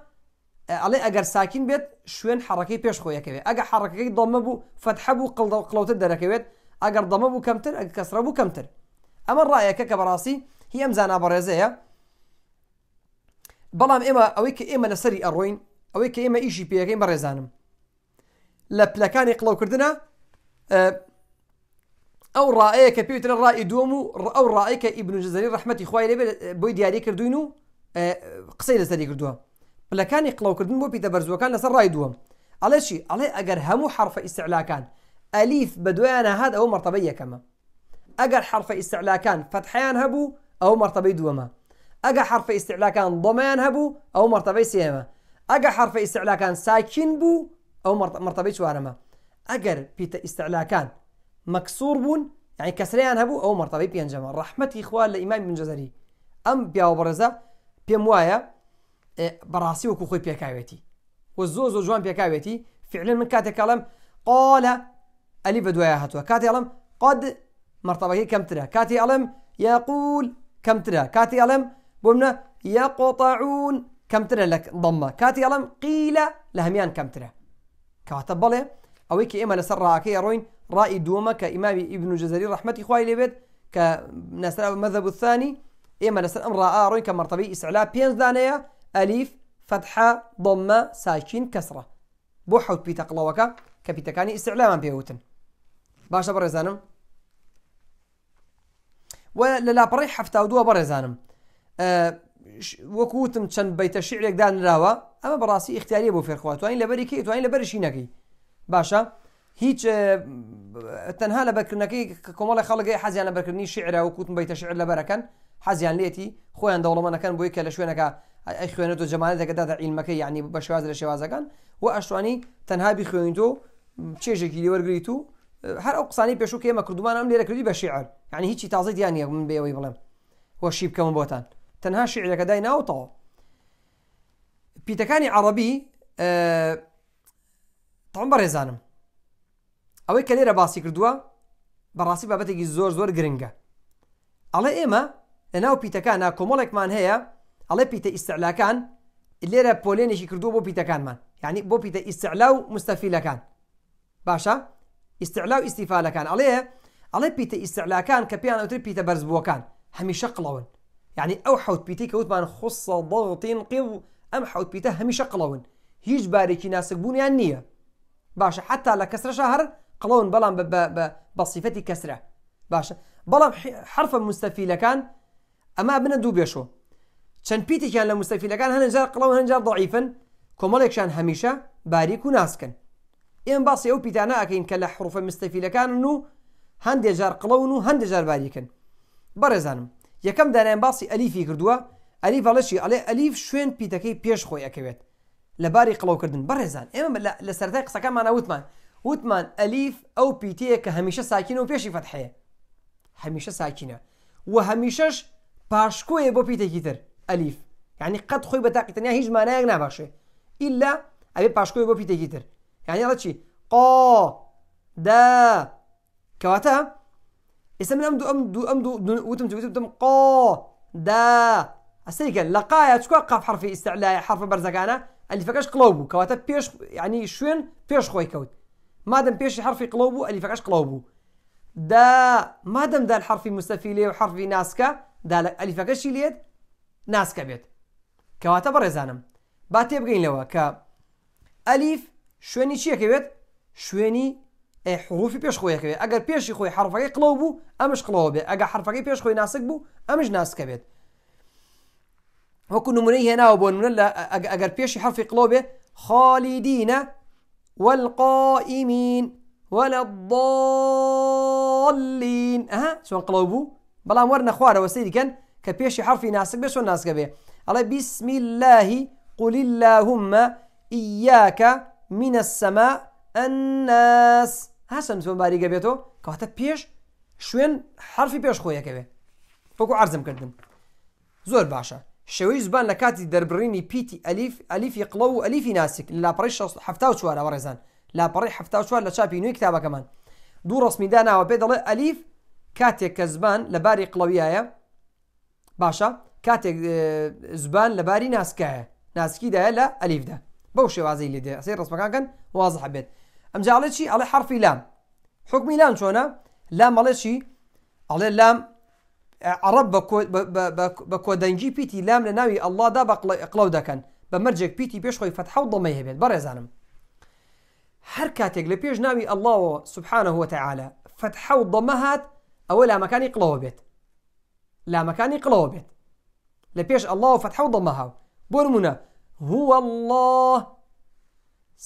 ئەڵێ ئەگەر ساکین بێت شوێن حڕەکەی پێش خۆیەکەوێت ئەگە حڕەکەی دۆمە بوو فتحە بوو قڵدە قلوتە دەرەکەوێت ئەگەر دەمە بوو کەمتر ئەگە کەسرە بوو کەمتر ئەمە ڕایەکە کە بەڕاستی هی ئەم زانا بەڕێزەیە بەڵام ئێمە ئەوەی کە ئێمە لەسەری ئەڕۆین ئەوەی کە ئێمە ئیشی پێەکەی بەڕێزانم لە پلەکانی قڵەوکردە ئەو ڕائەیە کە پێوترە ڕای دووەم و ئەو ڕائێککە ئیبنوجزەری ڕحمەتی خوای لێبێت بۆی دیاری کردوین و قسەی لەسەری کردووە پلەکانی قڵەوکردن بۆ پیتە بەرزوەکان لەسەر ڕای دووەم ئەڵێ چی ئەڵێ ئەگەر هەموو حرفە ئیسعلاکان ئەلیف بە دویانە هاات ئەو مرتبە یەکەمە ئەگەر حرفە ئیسعلاکان فتحیان هەبوو ئەو مرتبەی دووەمە ئەگە حرفە ئیسعلاکان دڵمەیان هەبوو ئەو مرتبەی سێمە ئەگە حرفە ئیسعلاکان ساکین بوو ئەو يعني مرتبەی چوارەمە ئەگەر پیتە ئیسعلاکان مەکسور بوون یعنی کەسریان هەبوو ئەو مرتبەی پێنجەمە ڕحمەتی خوا لە ئیمای منجەزەری ئەم پیاوە بەڕێزە پێم وایە إيه، براسي وكو خوي بيكاويتي وزوزو جوان بيكاويتي فعلا من كاتي كلام قال ألي بدويا هاتوا كاتي ألم قد مرتبه كم ترى كاتي ألم يقول كم ترى كاتي ألم بمنا يقطعون كم ترى لك ضمة كاتي ألم قيل لهميان كم ترى كاتب کە أو لەسەر ڕاکەی ڕۆین ڕای يروين رأي دوما كإمام ابن جزري رحمة خوای لێبێت کە المذهب الثاني ئێمە لەسەر ئەم ڕائڕۆین کە مەرتەبی ئیسعلا پێنج دانەیە أليف فتحة ضمة ساكن كسرة بوحوت بيتا قلوكا كبيتا كاني استعلاما بيوتن باشا برزانم ولا بڕی حفتاودووە برزانم وەکوتم أه، وكوتن بەیتە بيتا نراوە ئەمە بەڕاستی أما براسي اختياري لە بەری توانین لە لبري نەکەی باشە لبري شينكي باشا بەرکردنەکەی أه، تنها خەڵگەی حەزیان لە بەرکردنی حزيان وکوتم شعره شعر لە بەرەکەن لبركن حزيان ليتي دەوڵەمەەکەن بۆی کە بويكا لشوينكا ئەی خوێنێت و جەمالەتەکەدا دا عیلمەکە یعنی بە شواز لە شێوازەکان و ئەشوانی تەنهابی خوێنیتۆ چێژێکی لێوەرگریت و هەر ئەو قسانی پێشوکە ئێمە کردومان ئەم لێرە کردی بە شیعر یعنی هیچی تازەی دییان نیە من بێەوەی بڵێم وەشی بکەم بۆتان تەنها شیعرەکە دای ناوتەوە پیتەکانی عربی تام بەڕێزانم ئەوەی کە لێرە باسی کردووە بەڕاستی بابەتێکی زۆر زۆر گرنگە ئەڵێ ئێمە لەناو پیتەکانە کۆمەڵێکمان هەیە علي بيتا استعلا كان الليرة بوليني كردو بو بيتا كان من يعني بو بيتا استعلا مستفيلا كان باشا استعلا استفالا كان علي علي بيتا استعلا كان كبيان اوتري بيتا برز بو كان هميشا قلاون يعني او حوت بيتي كوت من خص ضغط قض ام حوت بيتا هميشا قلاون هيج باري كي ناسك بون يعني باشا حتى على كسر شهر قلاون بلان بصفتي كسرة باشا بلان حرف مستفيلا كان اما ابن دوبيشو چەند پیتێکیان لە مستەفیلەکان هەنجار قڵەوە هەنجار ضعیفن کۆمەڵێکشان هەمیشە باریک و ناسکن ئێم باسی ئەو پیتانە ئەکەین کە لە حروفە مستەفیلەکان و هەندێک جار قڵەون و هەندێک جار باریکن بەڕێزانم یەکەم دانایان باسی ئەلیفی کردووە ئەلیف هەڵەشی ئەڵێ ئەلیف شوێن پیتەکەی پێش خۆی ئەەکەوێت لەباری قڵەوکردن بەڕێزان ئێمە لە سەرای قسەکانمانە وتمان وتمان ئەلیف ئەو پیتەیە کە هەمیشە ساکین و پێشی فەتحەیە هەمیشە ساکینە و هەمیشەش پاشکۆیە بۆ پیتێکی تر يعني قد خوي خۆی بە هيج هیچ مانایەک ناباشێ إلا أبي پاشکۆی بۆ پیتێکی تر یعنی ئەڵە چی قا دا کەواتە ئێستا من ئەم دوو ئەم دوو ئەم دوو وتم وتم قا دا ئەسەیکە لەقاە چکوا قاف حرفی ئستعلای حرفە بەرزەکانە اللي فكاش قلوبو كواتا بيش يعني شوين بيش خوي كوت مادەم پێشی حرفی قڵاو بوو ئەلیفەکەش قڵاو بوو دا مادەم دا الحرف مستفيلي وحرف ناسكا حرفی ناسکە دا ئەلیفەکەشی لێت ناسکە بێت کەواتە بەڕێزانم با تێ بگەینەوە کە ئەلیف شوێنی چیەکەوێت شوێنی حروفی پێش خۆیەکەوێت ئەگەر پێشی خۆی حرفەکەی قڵەو بوو ئەمش قڵەوە بێت ئەگە حرفەکەی پێش خۆی ناسک بوو ئەمش ناسکە بێت وەکو نمونەی هێناوە بۆ نونە ئەگەر پێشی حرفی قڵۆ بێ خالیدینە والقائمين ولا الضالين شو چۆن قڵەو بلا مورنا وەرنە وسيدي كان كبيش حرفي ناسك بيش وناسك بي ناسکە بسم الله قل اللهم إياك من السماء الناس هاشم زۆن باریگە كواتا بيش شوين شوێن بيش خويا كبي وەکو عرزم کردم زور باشا شوي زبان لكاتي دربريني بيتي أليف أليف يقلو أليف ناسك لا بريش حفتاو شوارا ورزان لا لاپەڕی حفتاو چوار لشابي نوي كتابة كمان دوو رسمي دانا پێ دەڵێ أليف كاتي كزبان زبان لە باشا كاتك اه، زبان لباري ناسكه ناسكي ده لا ألف ده بوشي وازي اللي ده سير رسمك كان واضح بيت أم على شيء على حرف لام حكم لام شو أنا لام على شيء على لام اه، عرب بكو بكو دنجي بيتي لام لناوي الله دا بقلو دا كان بمرجك بيتي بيش خوي فتحه وضميه بيت بري زانم هر كاتك لبيش ناوي الله سبحانه وتعالى فتحه وضمهات أولا مكان يقلو بيت لا قڵەوە بێت لە پێش ئەله و فەتحە و هو الله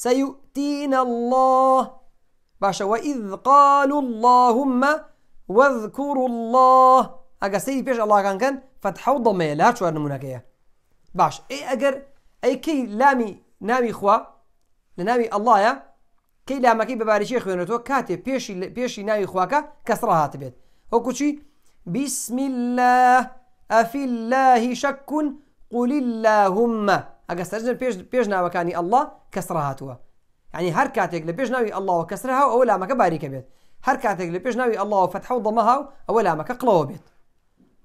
سيؤتينا الله باشا وإذ قالوا اللهم واذكروا الله أجا سيدي بيش الله كان كان فتح وضمها لا شو نمونكية باش أي أجر أي كي لامي نامي خوا لنامي الله يا كي لامكي شيخ وينتو كاتي بيشي بيشي نامي خواكا كسرها تبيت وكوشي بسم الله أفي الله شك قل اللهم أجا استرجم بيجنا وكاني الله كسرها توا يعني هركاتك لبيجنا الله وكسرها أو لا مك باريك بيت هركاتك لبيجنا الله وفتحه وضمها أو لا مك قلوه بيت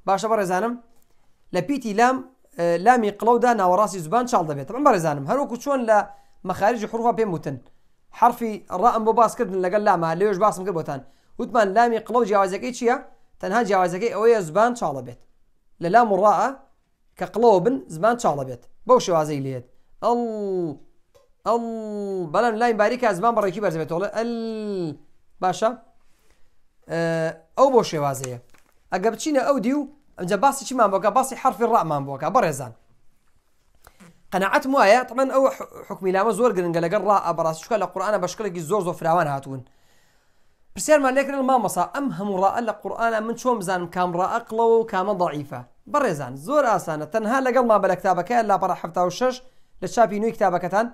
باشا برزانم لبيتي لام لامي قلودا ناوەڕاستی زبان چاڵ طبعا من بەرەزانم هەروکو چۆن لا مخارج حروفا پێم حرفي حرفی ڕام كردن باسکردن لەگەل لاما لێش باسم کرد بۆتان وتمان لامی قلەو جیاوازەکەی تەنها جیاوازەکەی ئەوەیە زبان چاڵە بێت لە لا مڕە کە قڵەوە بن زبان چاڵە بێت بەو شێوازەی لێت ئەڵ ئەڵ بەڵام لاین باریکە زمان بەڕێکی بەرزبێتەوە ئەل باشە ئەو بۆ شێوازەیە ئەگە بچینە ئەو دی و ئەمجە باسی چیمان بۆکە باسی حرفی ڕامان بۆکە بەڕێزان قەنەعەت وایە تەمەەن ئەو حکمیلامە زۆر گرنگە لەگەڵ ڕ ئابراستشکە لە قورآانە بەشکلێکی زۆر زۆر فراوان هاتوون برسير ما لكن الماما صا أم هم راء القرآن من شو مزان كام راء أقلو كام ضعيفة بريزان زور آسانة تنها لقل ما بلا كتابك إلا برا حفتا وشش لتشافي نوي كتابك تن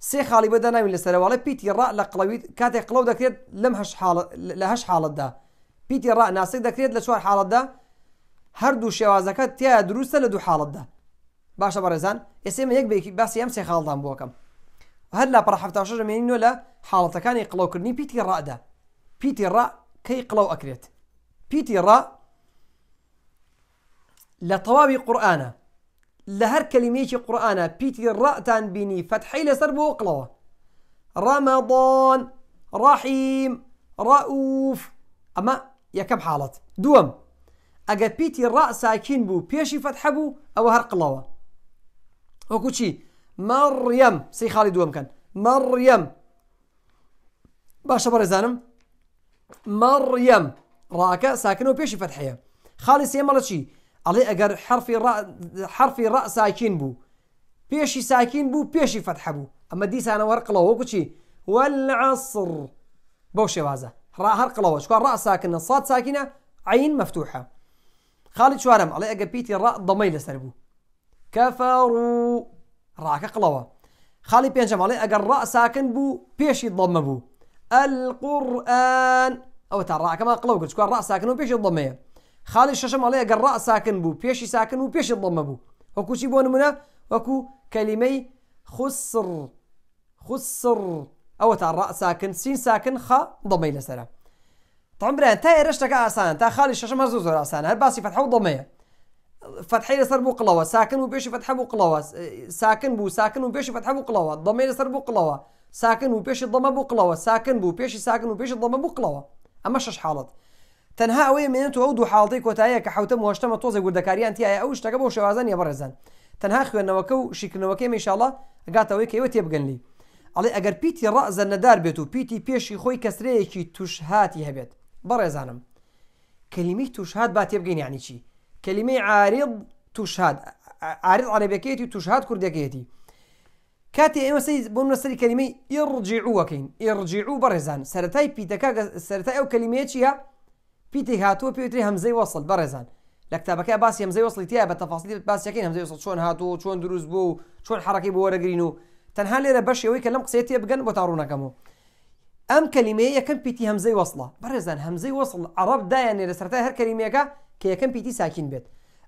سي خالي بدنا من لسالة ولا بيتي راء لقلوي كاتي قلو دكتير لمهش حال لهش حال دا بيتي راء ناسك دكتير لشوار حال دا هر دو شوازك تيا دروس لدو حال دا باشا بريزان اسم يك بيك بس يم سي خال دام بوكم هلا برا حفتا وشش مين نولا حالته كان يقلو كرني بيتي راء ده بيتي را كي قلو أكريت بيتي را لطوابي قرآن لهر كلميش قرآن بيتي را تان بني فتحي لسربو قلو رمضان رحيم رؤوف أما كم حالت دوم أجا بيتي را ساكين بو بيشي فتح بو أو هر قلاوة وكوشي مريم سي خالد دوم كان مريم باشا برزانم مريم راك ساكنه وبيش فتحية خالي يا مرة شي علي اگر حرفي الراء حرفي الراء ساكن بو بيشي ساكن بو بيشي فتح بو اما دي انا ورق له وكو شي والعصر بوشي وازه را هرق له شكون راء ساكنه صاد ساكنه عين مفتوحه خالد شوارم علي اگر بيتي الراء ضمي لسربو كفروا راك قلوه خالي بينجم علي اگر راء ساكن بو بيشي ضم بو القرآن أو ترى كما قلوا قلت راء ساكن وبيش الضمية خالي الششم عليه قال راء ساكن بو بيش ساكن وبيش الضمة بو وكو شي بو نمنا وكو كلمي خسر خسر أو ترى راء ساكن سين ساكن خا ضمية لسرا طبعا بران تا إرشتك آسان تا خالي الششم هزوز رأسان هل باسي فتحو ضمية فتحی لەسەر بوو قڵەوە ساکن و پێشی فتح بوو قڵەوە ساکن بوو ساکن و پێشی فتح بوو قڵەوە دەمێ لەسەر بوو قڵەوە ساکن و پێشی دەمە بوو قڵەوە ساکن بوو پێشی ساکن و پێشی دەمە بوو قڵەوە ئەمە شش حاڵت تەنها ئەوەی منێت ئەو دوو حاڵی کۆتاییە کە حوتە هشتەمە تۆزە گوردەکاریان تیایە ئەو شتەکە بۆ شێوازان یە بەڕێزان تەنها خوێندنەوەکە و شیکنەوەکەی میشاڵە ئەگاتەوەی کەەوە تێبگەنلی ئەڵێ ئەگەر پیتی ڕەزە نەدار بێت و پیتی پێشی خۆی کەسرەیەکی توشهاتی هەبێت بەڕێزانم کەلیمی توشهات با تێبگەین یانی چی كلمة عارض تشهد عارض عربية كيتي تشهد كرديكيتي كاتي ايما سيد بون نسل كلمة ارجعوا وكين ارجعوا برزان سرتاي بيتكا سرتاي او كلمة ايها بيتي هاتو بيتري همزي وصل برزان لكتابة كا باسي همزي وصل تيا بتفاصيل باس يكين همزي وصل شون هاتو شون دروز بو شون حركي بو ورقرينو تنها لي باش يوي كلام قصيتي يبقن بتارونا كمو ام كلمة يا كم بيتي همزي وصله برزان همزي وصل عرب دا يعني لسرتاي هر كلمة كا کە یەکەم پیتی ساکین بێت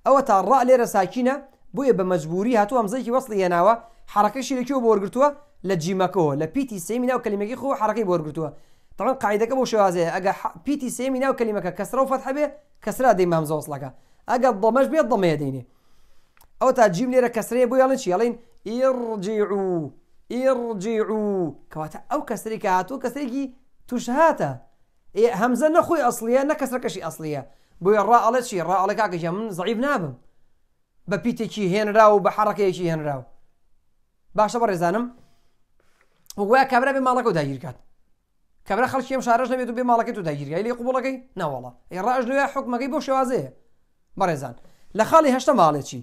ئەوە تا ڕا لێرە ساکینە بویە بە مەجبوری هاتووە ئەمزەیەکی وەصلی هێناوە حرەکەشی لەکیەوە بۆرگتووە لە جیمەکەەوە لە پیتی سێمی ناو کللیمەکی خۆ حرەکەی بۆرگتووە تەڵان قاعدەکە بۆ شێوازەیە ئەگە پیتی سێمی ناو کللیمەکە کەسرە و فەت هەبێ کەسرا دەی مامزەوەسڵەکە ئەگە دڵمەش بێت دڵمەیە دەینێ ئەو تا جیم لێرە کەسرەیە بۆ یاڵن چیڵین ئڕجیع و ئڕجیع و کەواتە ئەو کەسری کە هاتوو کەسێکی توش هاتە هەمزە نەخۆی ئەسلیە نە کەسەکەشی ئەسلیە بۆیە ڕائڵێت چی ڕائڵە کاکەژە من زعیب نابم بە پیتێکی هێنرا و بە حەڕەکەیەکی هێنراوە باشە بە ڕێزانم وگویا کابرا بێ ماڵەکە و داگیرکات کابرا خەڵکی ئەم شارەش نەبێت و بێ ماڵەکە تو داگیرگای لێ قوبڵەکەی ناوەڵە ێڕژ لێ حکمەکەی بۆ شێوازەیە بەڕێزان لە خاڵی هەشتا ماڵێکی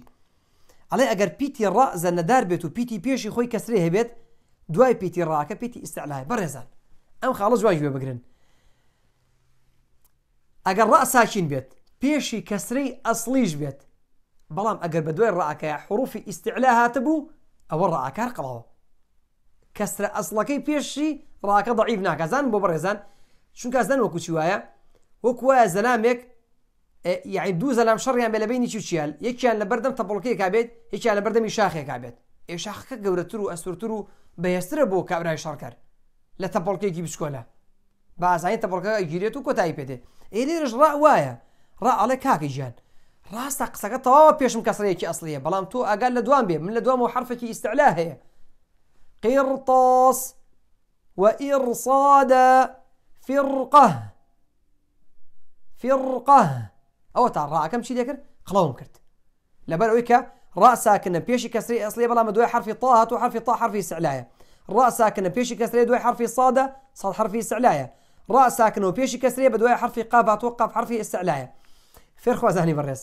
ئەڵێ ئەگەر پیتی ڕ زەنەدار بێت و پیتی پێشی خۆی کەسرێ هەبێت دوای پیتی ڕاکە پیتی ئیسعلای بەڕێزان ئەم خاڵە جوای گوێ بگرن ئەگەر ڕاساکین بێت پێشی کەسرەی ئەسلیش بێت بەڵام ئەگەر بە دوێ ڕعکەیە حروفی ئیسیعلا هاتە بوو ئەوە ڕعکار قڵەوە کەسرە ئەسڵەکەی پێشی ڕاکە دەعیب ناکەزان بۆ بەڕێزان چونکە زەن وەکو چی وایە وەک وایە زەلامێک یعنی دوو زەلام شەڕیان بە لەبینی چی چیان یەکیان لە بەردەم تەپڵکەیەکا بێت یەکیان لە بەردەمی شاخێکا بێت ئێ شاخەکە گەورەتر و ئەسورتر و بەهێسترە بۆ کابرای شەڕکار لە تەپڵکێکی بچکۆلە بازانی تەپڵکەکە گیرێت و کۆتایی پێدێ ئەی لێرەش ڕاوایە ڕعاڵێ کاکی ژیان ڕاستە قسەکە تەواوە پێشم کەسڕەیەکی ئەسڵەیە بەڵام تۆ ئاگال لە دوام بێ من لە دوام و حرفێکی استعلاه هەیە قرطاس وإرصاد فرقة فرقة ئەوە تا ڕاکەم چی لێکرد قڵەوم کرد لەبەر ئەوی کە ڕاساکنە پێشی کەسری ئەسلی بەڵام دوای حرفی تاهات و حرفی تا حرفی سعلایە ڕاساکنە پێشی کەسری دوای حرفی سادە سەڵ حرفی سعلایە راء ساكن وبيش كسريه بە حرف حرفی أتوقع قاف حرفی ئێستعلایە فێرخوازانی بەڕێز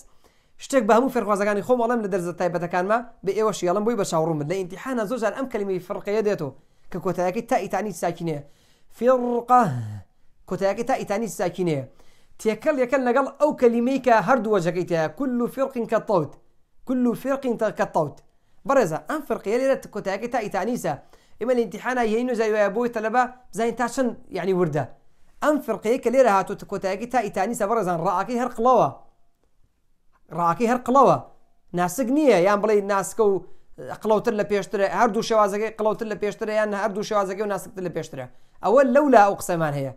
شتێک بە هەموو فێرخوازەکانی خۆم ئەڵم لە دەرزە تایبەتەکانمە بە ئێوە شیڵم بۆی بە شاوڕوم لە ئینتیحانە زۆرجار ئەم کلمی فڕقەیە الام كلمه فرق يديته ككوتاكي تاء فێڕقا ساكنه فرقه كوتاكي تاء تێکەڵ ساكنه تيكل يكل نقل او هەردووە جەکەی تایە كل فرق كالطوت كل فرق كالطوت برزا أم فرق يلي كنت أكتا إتانيسا إما الامتحان هي نزاي بوي طلبة زين تاشن يعني وردة ام فرقيه كليره هاتو تكوتاكي تا ايتاني سبرزان راكي هرقلوا راكي هرقلوا يا يعني بلاي ناسكو قلوتر لبيشترا هر دو شوازكي قلوتر لبيشترا يعني هر دو شوازكي وناسكت لبيشترا اول لولا اقسمان هي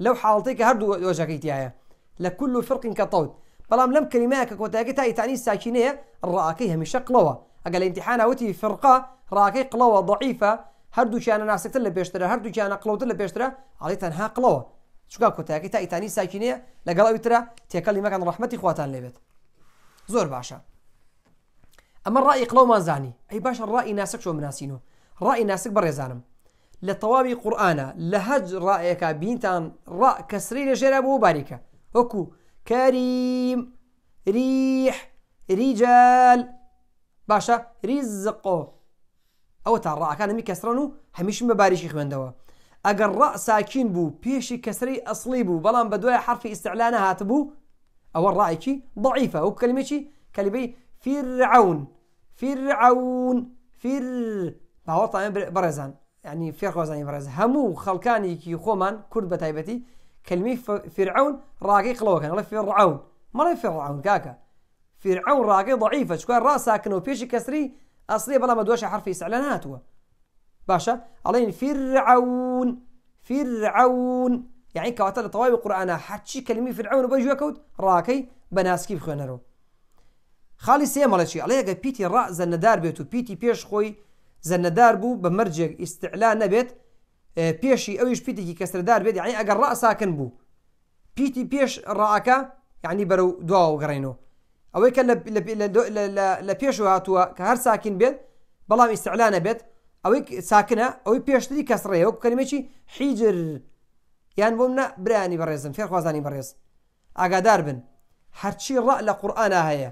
لو حالتك هر دو وجهك تيايا لكل فرق كطوت بلام لم كلمه كوتاكي تا ايتاني ساكينه راكي همش قلوا أجل امتحان وتي فرقه راكي قلوا ضعيفه هردو دو كان ناسكت لبيشترا هر دو كان قلوتر لبيشترا علي تنها قلوه شكا كوتاكي تايتاني ساكينيه لقال اوترا تيكلي مكان رحمتي خواتان ليبت زور باشا اما الراي قلو ما زاني اي باشا الراي ناسك شو مناسينو الرأي ناسك بريزانم لطوابي قرانا لهج رايك بينتان را كسري لجير ابو باركه اوكو كريم ريح رجال باشا رزقو او تاع الراء كان مكسرنو حميش مباريش يخوان دوا ئەگەر ڕە ساکین بوو پێشی کەسری ئەسلی بوو بەڵام بە دوای حرفی ئیسعلانە هاتبوو ئەوە ضعیفه او کلمه چی کلمه فرعون فرعون فر باوەتان بەڕێزان ینی يعني فێرخۆزانی بەڕێز همو خلقاني خۆمان کورد بە تایبەتی کلمه فرعون ڕاگەی قڵەوەکەن لە فرعون مەڵی فرعون كاكا فرعون ڕاگەی ضعیفە چکار ڕاستاکنەوە پێشی کەسری ئەسلی بەڵام بە دوۆشە حرفی سەلە ناتوە باشا علين فرعون فرعون یعنی يعني کەواتە لە تەواوی قورآە حچی کەلمی فرعون بە ژوە کەوت ڕاکەی بە ناسکی بخوێنەرەوە خاڵی سێمەڵەشی ئەڵەیەگە پیتی ڕ زەنەدار بێت و پیتی پێش خۆی زەنەدار بوو بە مەرجێک ئیسعلا نەبێت پێشی آه، ئەویش پیتێکی کەسردار بێت یعنی يعني ئەگەر ڕ ساکن بوو پیتی پێش ڕعەکە یعنی يعني بەرەو دواوە گەڕێنەوە ئەوەی کە لە پێش هاتووە هاتوا كهر ساكن بيت بەڵام استعلاء نبت ئەوەی ساکنە ئەوەی پێشتری کەسڕێەوە کەلمێکی حیجر یان يعني بۆم نە برانی بەڕێزن فێرخوازانی بەڕێز ئاگادار بن هەرچی ڕە لە قورآنا هەیە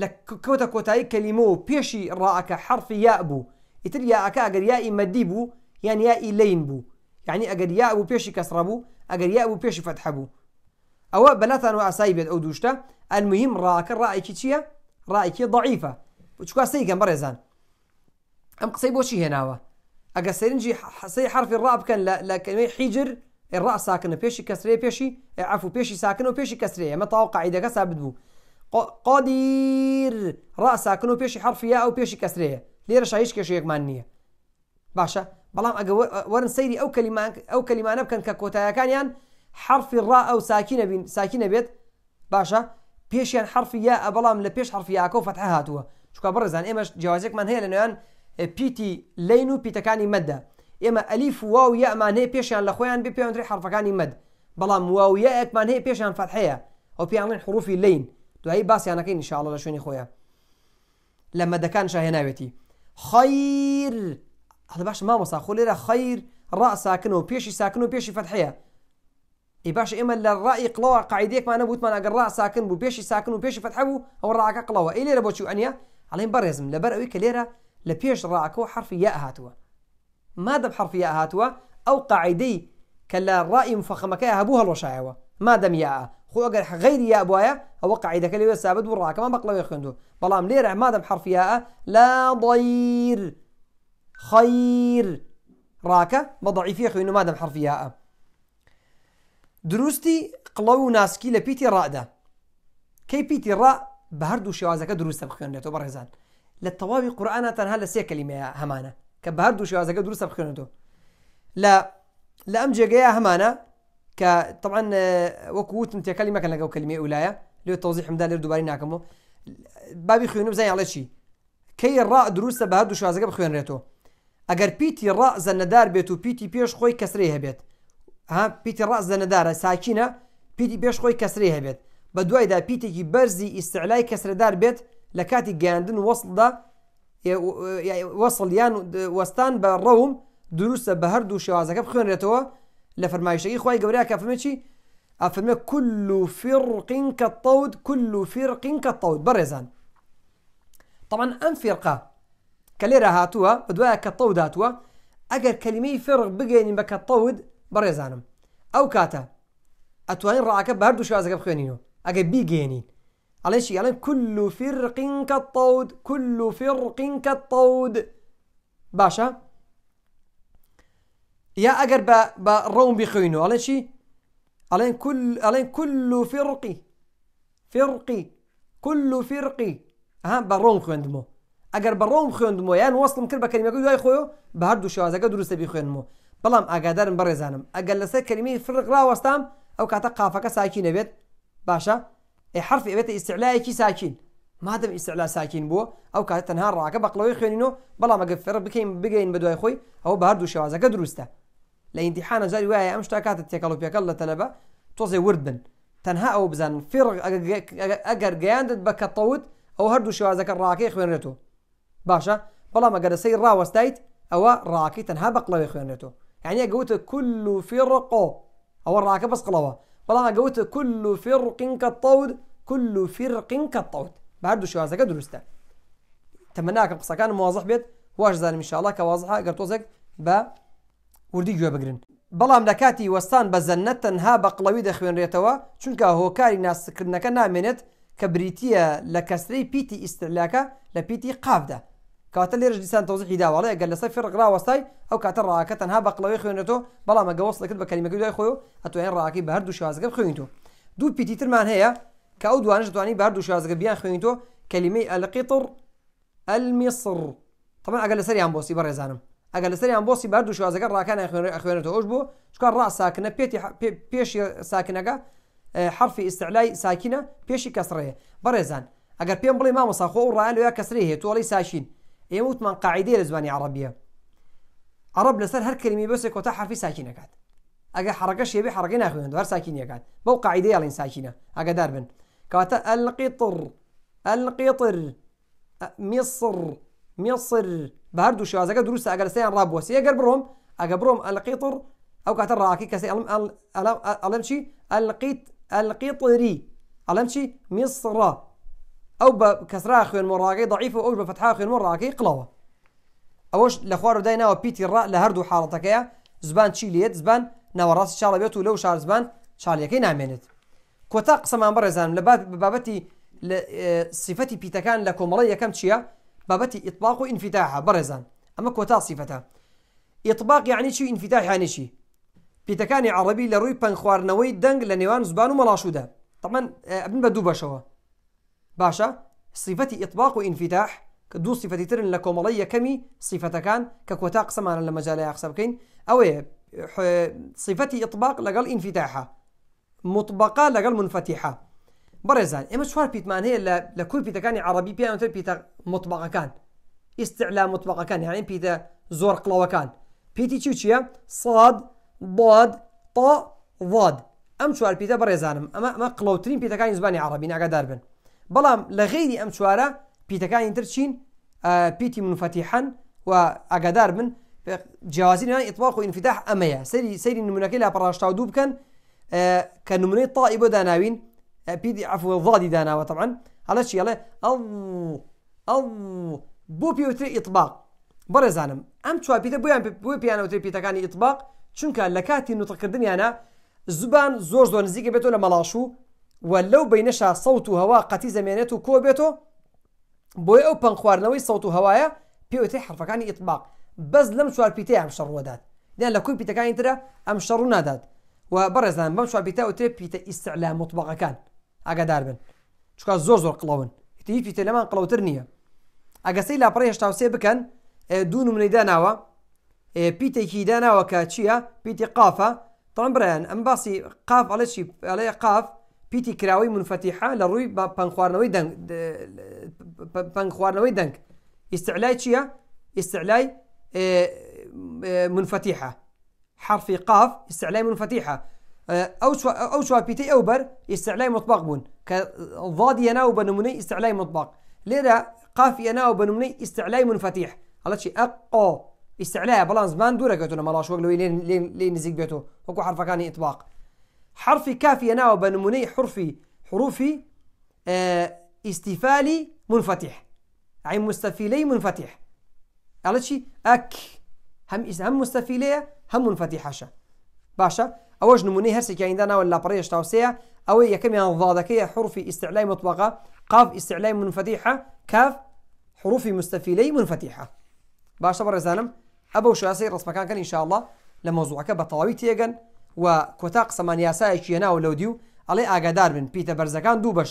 لە کەوتە کۆتایی کەلیمە و پێشی ڕائەکە حرفی یا بوو ئیتر یاعەکە ئەگەر ياء مەدی بوو یان یائی لین بوو یعنی ئەگەر یا بوو پێشی کەسڕە بوو ئەگەر یا بوو پێشی فەتح بوو ئەوە بەلاتان و ئاسایی بێت ئەو دووشتە ئەلمهم ڕاکە ڕائێکی چییە؟ ڕائێکی ضعیفە سرنجي حسي حرف هێناوە كان لا لا حرفی حجر الراء ساكن بيشي كسري بيشي پێشی بيشي ساكن وبيشي كسري ما توقع اذا پێشی کەسرێ ئەمە راء ساكن وبيشي حرف ياء ڕ ساکن و پێشی حرفیا ئەو پێشی کەسرەیە لێرە شایش کێشەیەکمان نییە باشە بەڵام ئەگە وەرن سەیری ئەو كان کەلیمانە بکەن کە کۆتایەکانیان حرفی ڕ ئەو ساکینە بین ساکینە بێت باشە پێشیان حرفیا ئە بەڵام لە پێش حرفیاکە و فتح هاتووە چکە بڕێزان ئێمەش جیازێکمان هەیە لە نوێیان بيتي لينو بيتا كاني مدة إما ئەلیف واو یەمان هەیە پێشیان لە خۆیان بێ پێوەندری حرفەکانی مەد بەڵام واو یەکمان هەیە پێشیان فەتحەیە ئەو پێیانڵێن حروفی لین دوایی باسییانەکەی نیشاڵە لە شوێنی خۆیان لە مەدەکان شاهێناوێتی خیر هەڵ باش مامۆسا خۆ لێرە خیر ڕا ساکنەوە پێشی ساکن و پێشی فەتحەیە ی باش ئێمە لە ڕای قڵەوە قاعدێکمانە بوتمان ئەگەر ما انا بوو پێشی ساکن و ساكن وبيش بوو ئەو ڕاکە قڵەوە ئەی لێرە بۆچی ئەنیا ئەڵێن بەڕێزم لەبەر ئەوی کە لبيش راكو حرف ياء هاتوا ماذا بحرف ياء هاتوا او قاعدي كلا راي مفخمة يا ابوها الوشاعوا ما دم ياء خو اقل غير ياء بوايا هو قاعدة كلا يوى السابد والراكو ما بقلو يخندو بلام ليرع ما دم حرف ياء لا ضير خير راكا بضعيف يخو انه ما دم حرف ياء دروستي قلو ناس ناسكي لبيتي رأدا كي بيتي رأ بهردو شوازك دروستي بخيان ليتو لتواوي قرآن تنها لسيا كلمة همانا كبهردو شو هذا قدر سبخ كنتو لا لا أم جاء همانا ك طبعا وكوت انت كلمة كان لقوا كلمة أولايا لو توضيح مدال يردو باري ناكمو بابي خيونو بزاني على شي كي الراء دروس بهردو شو هذا بخيون ريتو اگر بيتي راء زندار بيتو بيتي بيش خوي كسريها بيت ها بيتي راء زندار ساكينة بيتي بيش خوي كسريها بيت بدوي دا بيتي كي برزي استعلاي كسردار بيت لكاتي جاندن وصل وەصلدا وصل يان وستان بالروم دروس دروستە بە كيف خيون بخوێنرێتەوە لە فەرمایشەی خی گەوریا کە فمەچی ئەفرمە كل فرق كالطود كل فرق كالطود برزان طبعا أم فرقة کە هاتوا هاتووە كالطود هاتوا أجر كلمة فرق بگەینین بك الطود برزانم أو كاتا أتوين ئەتوانین ڕاکە بەردوو كيف بخوێنینەوە أجر بيجيني علاش يعني كل فرق كالطود كل فرق كالطود باشا يا اگر با با روم بخينو على شي على كل على كل فرقي فرقي كل فرقي ها بروم خوندمو اگر بروم خوندمو يعني وصل ممكن بكلمه يقول يا خويو دو شو ازا درس بخوندمو بلام اگادرن برزانم اگر لسه كلمه فرق را وستام او كاتا قافك ساكنه بيت باشا إيه، حرف ئەبێتە إيه، ئیسعلایەکی ساکین ساكن ئیسعلا ساکین بووە ئەو کاتە تەنها ڕاکە بەقلەوەی خوێنینەوە بەڵام ئەگە فێڕ بکەین بگەین بە دوای خۆی ئەوە بار دوو شێوازەکە دروستە لە ئینتیحانە زاری وایە ئەم شتا کاتە تێکەڵ پێکەڵ لە تەلەبە تۆزێ ورد بن تەنها ئەو بزانن فێڕ ئەگەر گەیاندت بە کەتەوت ئەو هەردوو باشا بلا ما قد سير ئەگەر سەی ڕاوەستیت ئەوە ڕاکی تەنها بەقلەوەی خوێنێتەوە یعنی يعني ئەگەوتە كل فرق ئەوە ڕاکە بەسقڵەوە بەڵام قوت كل فرق كالطود كل فرق كالطود بهردو شوازەکە دروستە تەمە ناکەم قسەکان موازح بێت واش زانم شاءله کە وازها گەر تۆزێک بە وردی گوێ بگرن بەڵام لە کاتی وەستان بە زەنەت تەنها بە قڵەوی دەخوێنرێتەوە چونکە هۆکاری ناسکردنەکە نامێنێت کە بریتە لە کەسرەی پیتی ئیسرلاکە لە پیتی قافدا کاتە لێرش دیسان تۆزیی داواڵە گەل لەسەر فڕقراوەستای ئەو کاتە ڕاکە تەنها بە قڵەوەی خوێنێتەوە بەڵام ئەگە وەستەکرد بە کەلیمەگەی دوای خۆی و ئەتوێن ڕاکی بە هەردوو شازگەر خوێنیتەوە دوو پیتی ترمان هەیە کە ئەو دوانش دوانی بار دو شازگە بیان خوێنیتۆ کەلیمەی ئەلقیتر ئەلمیسر تەمە ئەگە لەسەریان بۆسی بەڕێزانم ئەگە لەسەریان بۆسی بار دو شازەکە ڕاکان خوێن خوێنێتەوەش بۆ چکار ڕا بيش ساكنة جا حرف استعلاء ساكنة آه، بيش كسرية کەسڕەیە زان أقل بيان بلي ما و ڕایان لەوە کەسری هەیە تۆڵی ساشین ئێمە وتمان من قاعدة لزباني عربية عرب لەسەر هەر کلمی بەسێک کۆتا حرفی ساکینەکات ئەگە حرەکە شێبێ حرەکەی ناخوێن هەر ساکینەکات بەو قاعدەیە على ساكنة أجا بن كاتا القطر القطر مصر مصر بهردو شو ازاك دروس اگر سيان رابوا سي اگر بروم اگر بروم القطر او كاتا راكي كسي الم الم شي القط القطري الم شي مصر او بكسرا خير مراقي ضعيفه او بفتحا خير مراقي قلاوه اوش لخوار داينا وبيتي الراء لهردو حالتك يا زبان تشيليت زبان نوراس شاربيتو لو شار زبان شارليكي نعمينت كوتا قسمان برزان لبابتي آه، صفتي بيتكان لكومرية كم تشيا بابتي إطباق وإنفتاحة برزان أما كوتا صفتها إطباق يعني شو إنفتاح يعني شي بيتكان عربي لروي بانخوار نوي دنج لنيوان زبانو وملاشودة طبعا آه، ابن بدو باشوا باشا صفتي إطباق وإنفتاح كدو صفتي ترن لكم لكومرية كمي كان ككوتا قسمان لما جالي أخسابكين أو آه، صفتي إطباق لقال إنفتاحة مطبقه لغل منفتحه برزان اما شوار بيت معنى هي لكل بيت كان عربي بي انت بيت مطبقه كان استعلاء مطبقه كان يعني بيت زور قلاو كان بيتي تشو تشيا صاد ضاد طاء ضاد ام شوار بيت برزان اما ما قلاو ترين بيت كان زباني عربي نقا داربن بلام لغيري ام شوارا بيت كان ترشين آه بيتي منفتحا واقدار من جوازين يعني اطباق وانفتاح اميا سيري سيري نمونكي لا براش تاو كان کە نمرەی تائی بۆ داناوین پیدی ئەفڵادی داناوە تەعاان هەڵە چیڵێ ئەو ئەو بۆ پێوتری ئیطباق بەڕێزانم ئەم چواپیتە بۆیان بۆ پیانەوتری پیتەکانی ئیطباق چونکە لە کاتی نوتەکردنیانە زبان زۆر زۆر نزیکە بێتەوە لە مەڵاشوو و لەو بینەشا سەوت و هەوا قەتی زەمێنێت و کۆ بێتەوە بۆی ئەو پەنخواردنەوەی سەوت و هەوایە پێوتری حرفەکانی ئیطباق بەس لەم چوارپیتەیان شەڕوەدات دیان لە کوی پیتەکانی ترە ئەم شەڕوو نادات وبرزان بمش على بيتا وتري بيتا استعلام مطبقة كان أجا داربن شو كان زور زور قلاون تيجي بيتا لما قلاو ترنيه أجا سيلا بريه شتاو بكن آه، دون من يدانا و آه، بيتا كيدانا و كاتشيا بيتا قافا طبعا بريان أم باسي قاف على شي على قاف بيتي كراوي منفتحة لروي بانخوارنوي دنك بانخوارنوي دنك استعلاي شيا استعلاي آه، منفتحة حرف قاف آه، أو الفتيحة أو چواپیتی بيتي أوبر استعلاء مطبق بون بوون کە ڤادیە ناو بە نمونەی ئیسعلای مطبق لێرە قافیە ناو بە نمونەی ئیسعلای منفتیح هەڵە چی ئەقۆ ئیسعلایە بەڵام زمان دوورەکەوتونە لين لين لين نزیک بيتو وەکو حرف كان إطباق حرف كاف يناو بنمني حرفي حروفي آه، استفالي منفتح عين مستفيلي منفتح على شيء أك هم هم مستفيلي هەمون باشا اوج نموني نمونەی هەرسێکی ئەیندا ناوە لا پڕێش تاوسەیە ئەوەی یەکەمیان ضادەکەی حروفی استعلاء مطبقا قاف ئیسرعلای منفتیحە کاف حروفی مستەفیلەی منفتیحە باشە بەڕێزانم ئەبە شاسی ڕسمەکانکەن كان ان شاء الله لموضوع و کۆتا قسەمان وكوتاق سمان لەو دی ولوديو ئەڵێ ئاگادار من بيتا برزكان دوو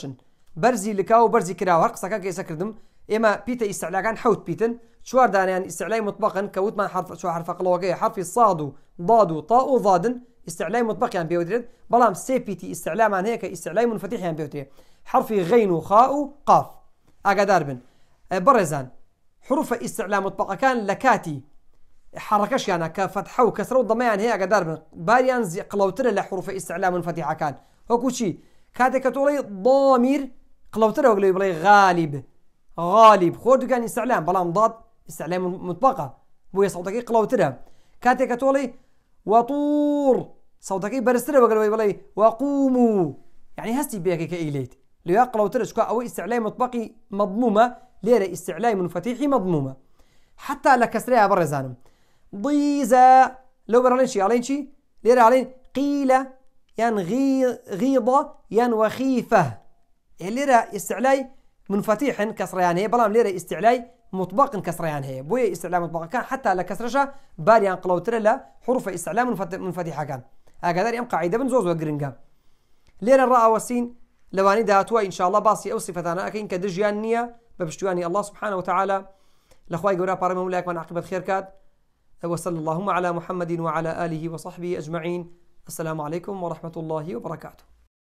برزي لكاو برزي كراو بەرزی کراوە قسەکە کێسەکردم ئێمە پیتە ئیسعلاگان حوت شوار چوار يعني ئیسعلای مطبقا كوت ما حرف چوار حرفەقلەوەگەی حرفی صاد و ضاد و تا و مطبق يعني مطبقیان بلام سي بي تي ئیسعلامان هەیە هيك ئیسعلای منفتح يعني حرفی حرف غين وخاء قاف ئاگادار بن أه، برزان حروف ئیسعلا مطبقة كان لكاتي حركش يعني كفتحه وكسره وضمه يعني هي هەیە ئەگەدار بن باریان زی قڵەوترە لە حروفە ئیسعلا منفتیحەکان وەکوچی کاتێک کە تۆڵی ضامیر قڵەوترەوە لێ بڵێ غالیب غالب كان استعلام بلان مضاد استعلام مطبقة بويا صوتك قلو ترى كاتي كتولي وطور صوتك برستر بقلو بلاي وقوموا يعني هستي بيك كإيليت ليو قلو ترى شكا أو استعلام مطبقي مضمومة ليرا استعلام مفاتيحي مضمومة حتى على كسرها برزانم ضيزا لو برالين شي علين شي ليرا علين قيلة يعني غيضة يعني وخيفة ليرا استعلام منفتيحن كسريان هي بلام ليرة استعلاي مطبق كسريان هي بوي استعلاء مطبق كان حتى على كسرشة باريان قلوتر لا حروف استعلاء منفتيحة كان هكذا ام قاعدة بن زوز وجرينجا ليرة الراء والسين لواني داتوا إن شاء الله باسي أو أنا أكين كدجيان نية ببشتواني الله سبحانه وتعالى لأخواي قورا بارم مولاك من عقبة خير كات وصلى اللهم على محمد وعلى آله وصحبه أجمعين السلام عليكم ورحمة الله وبركاته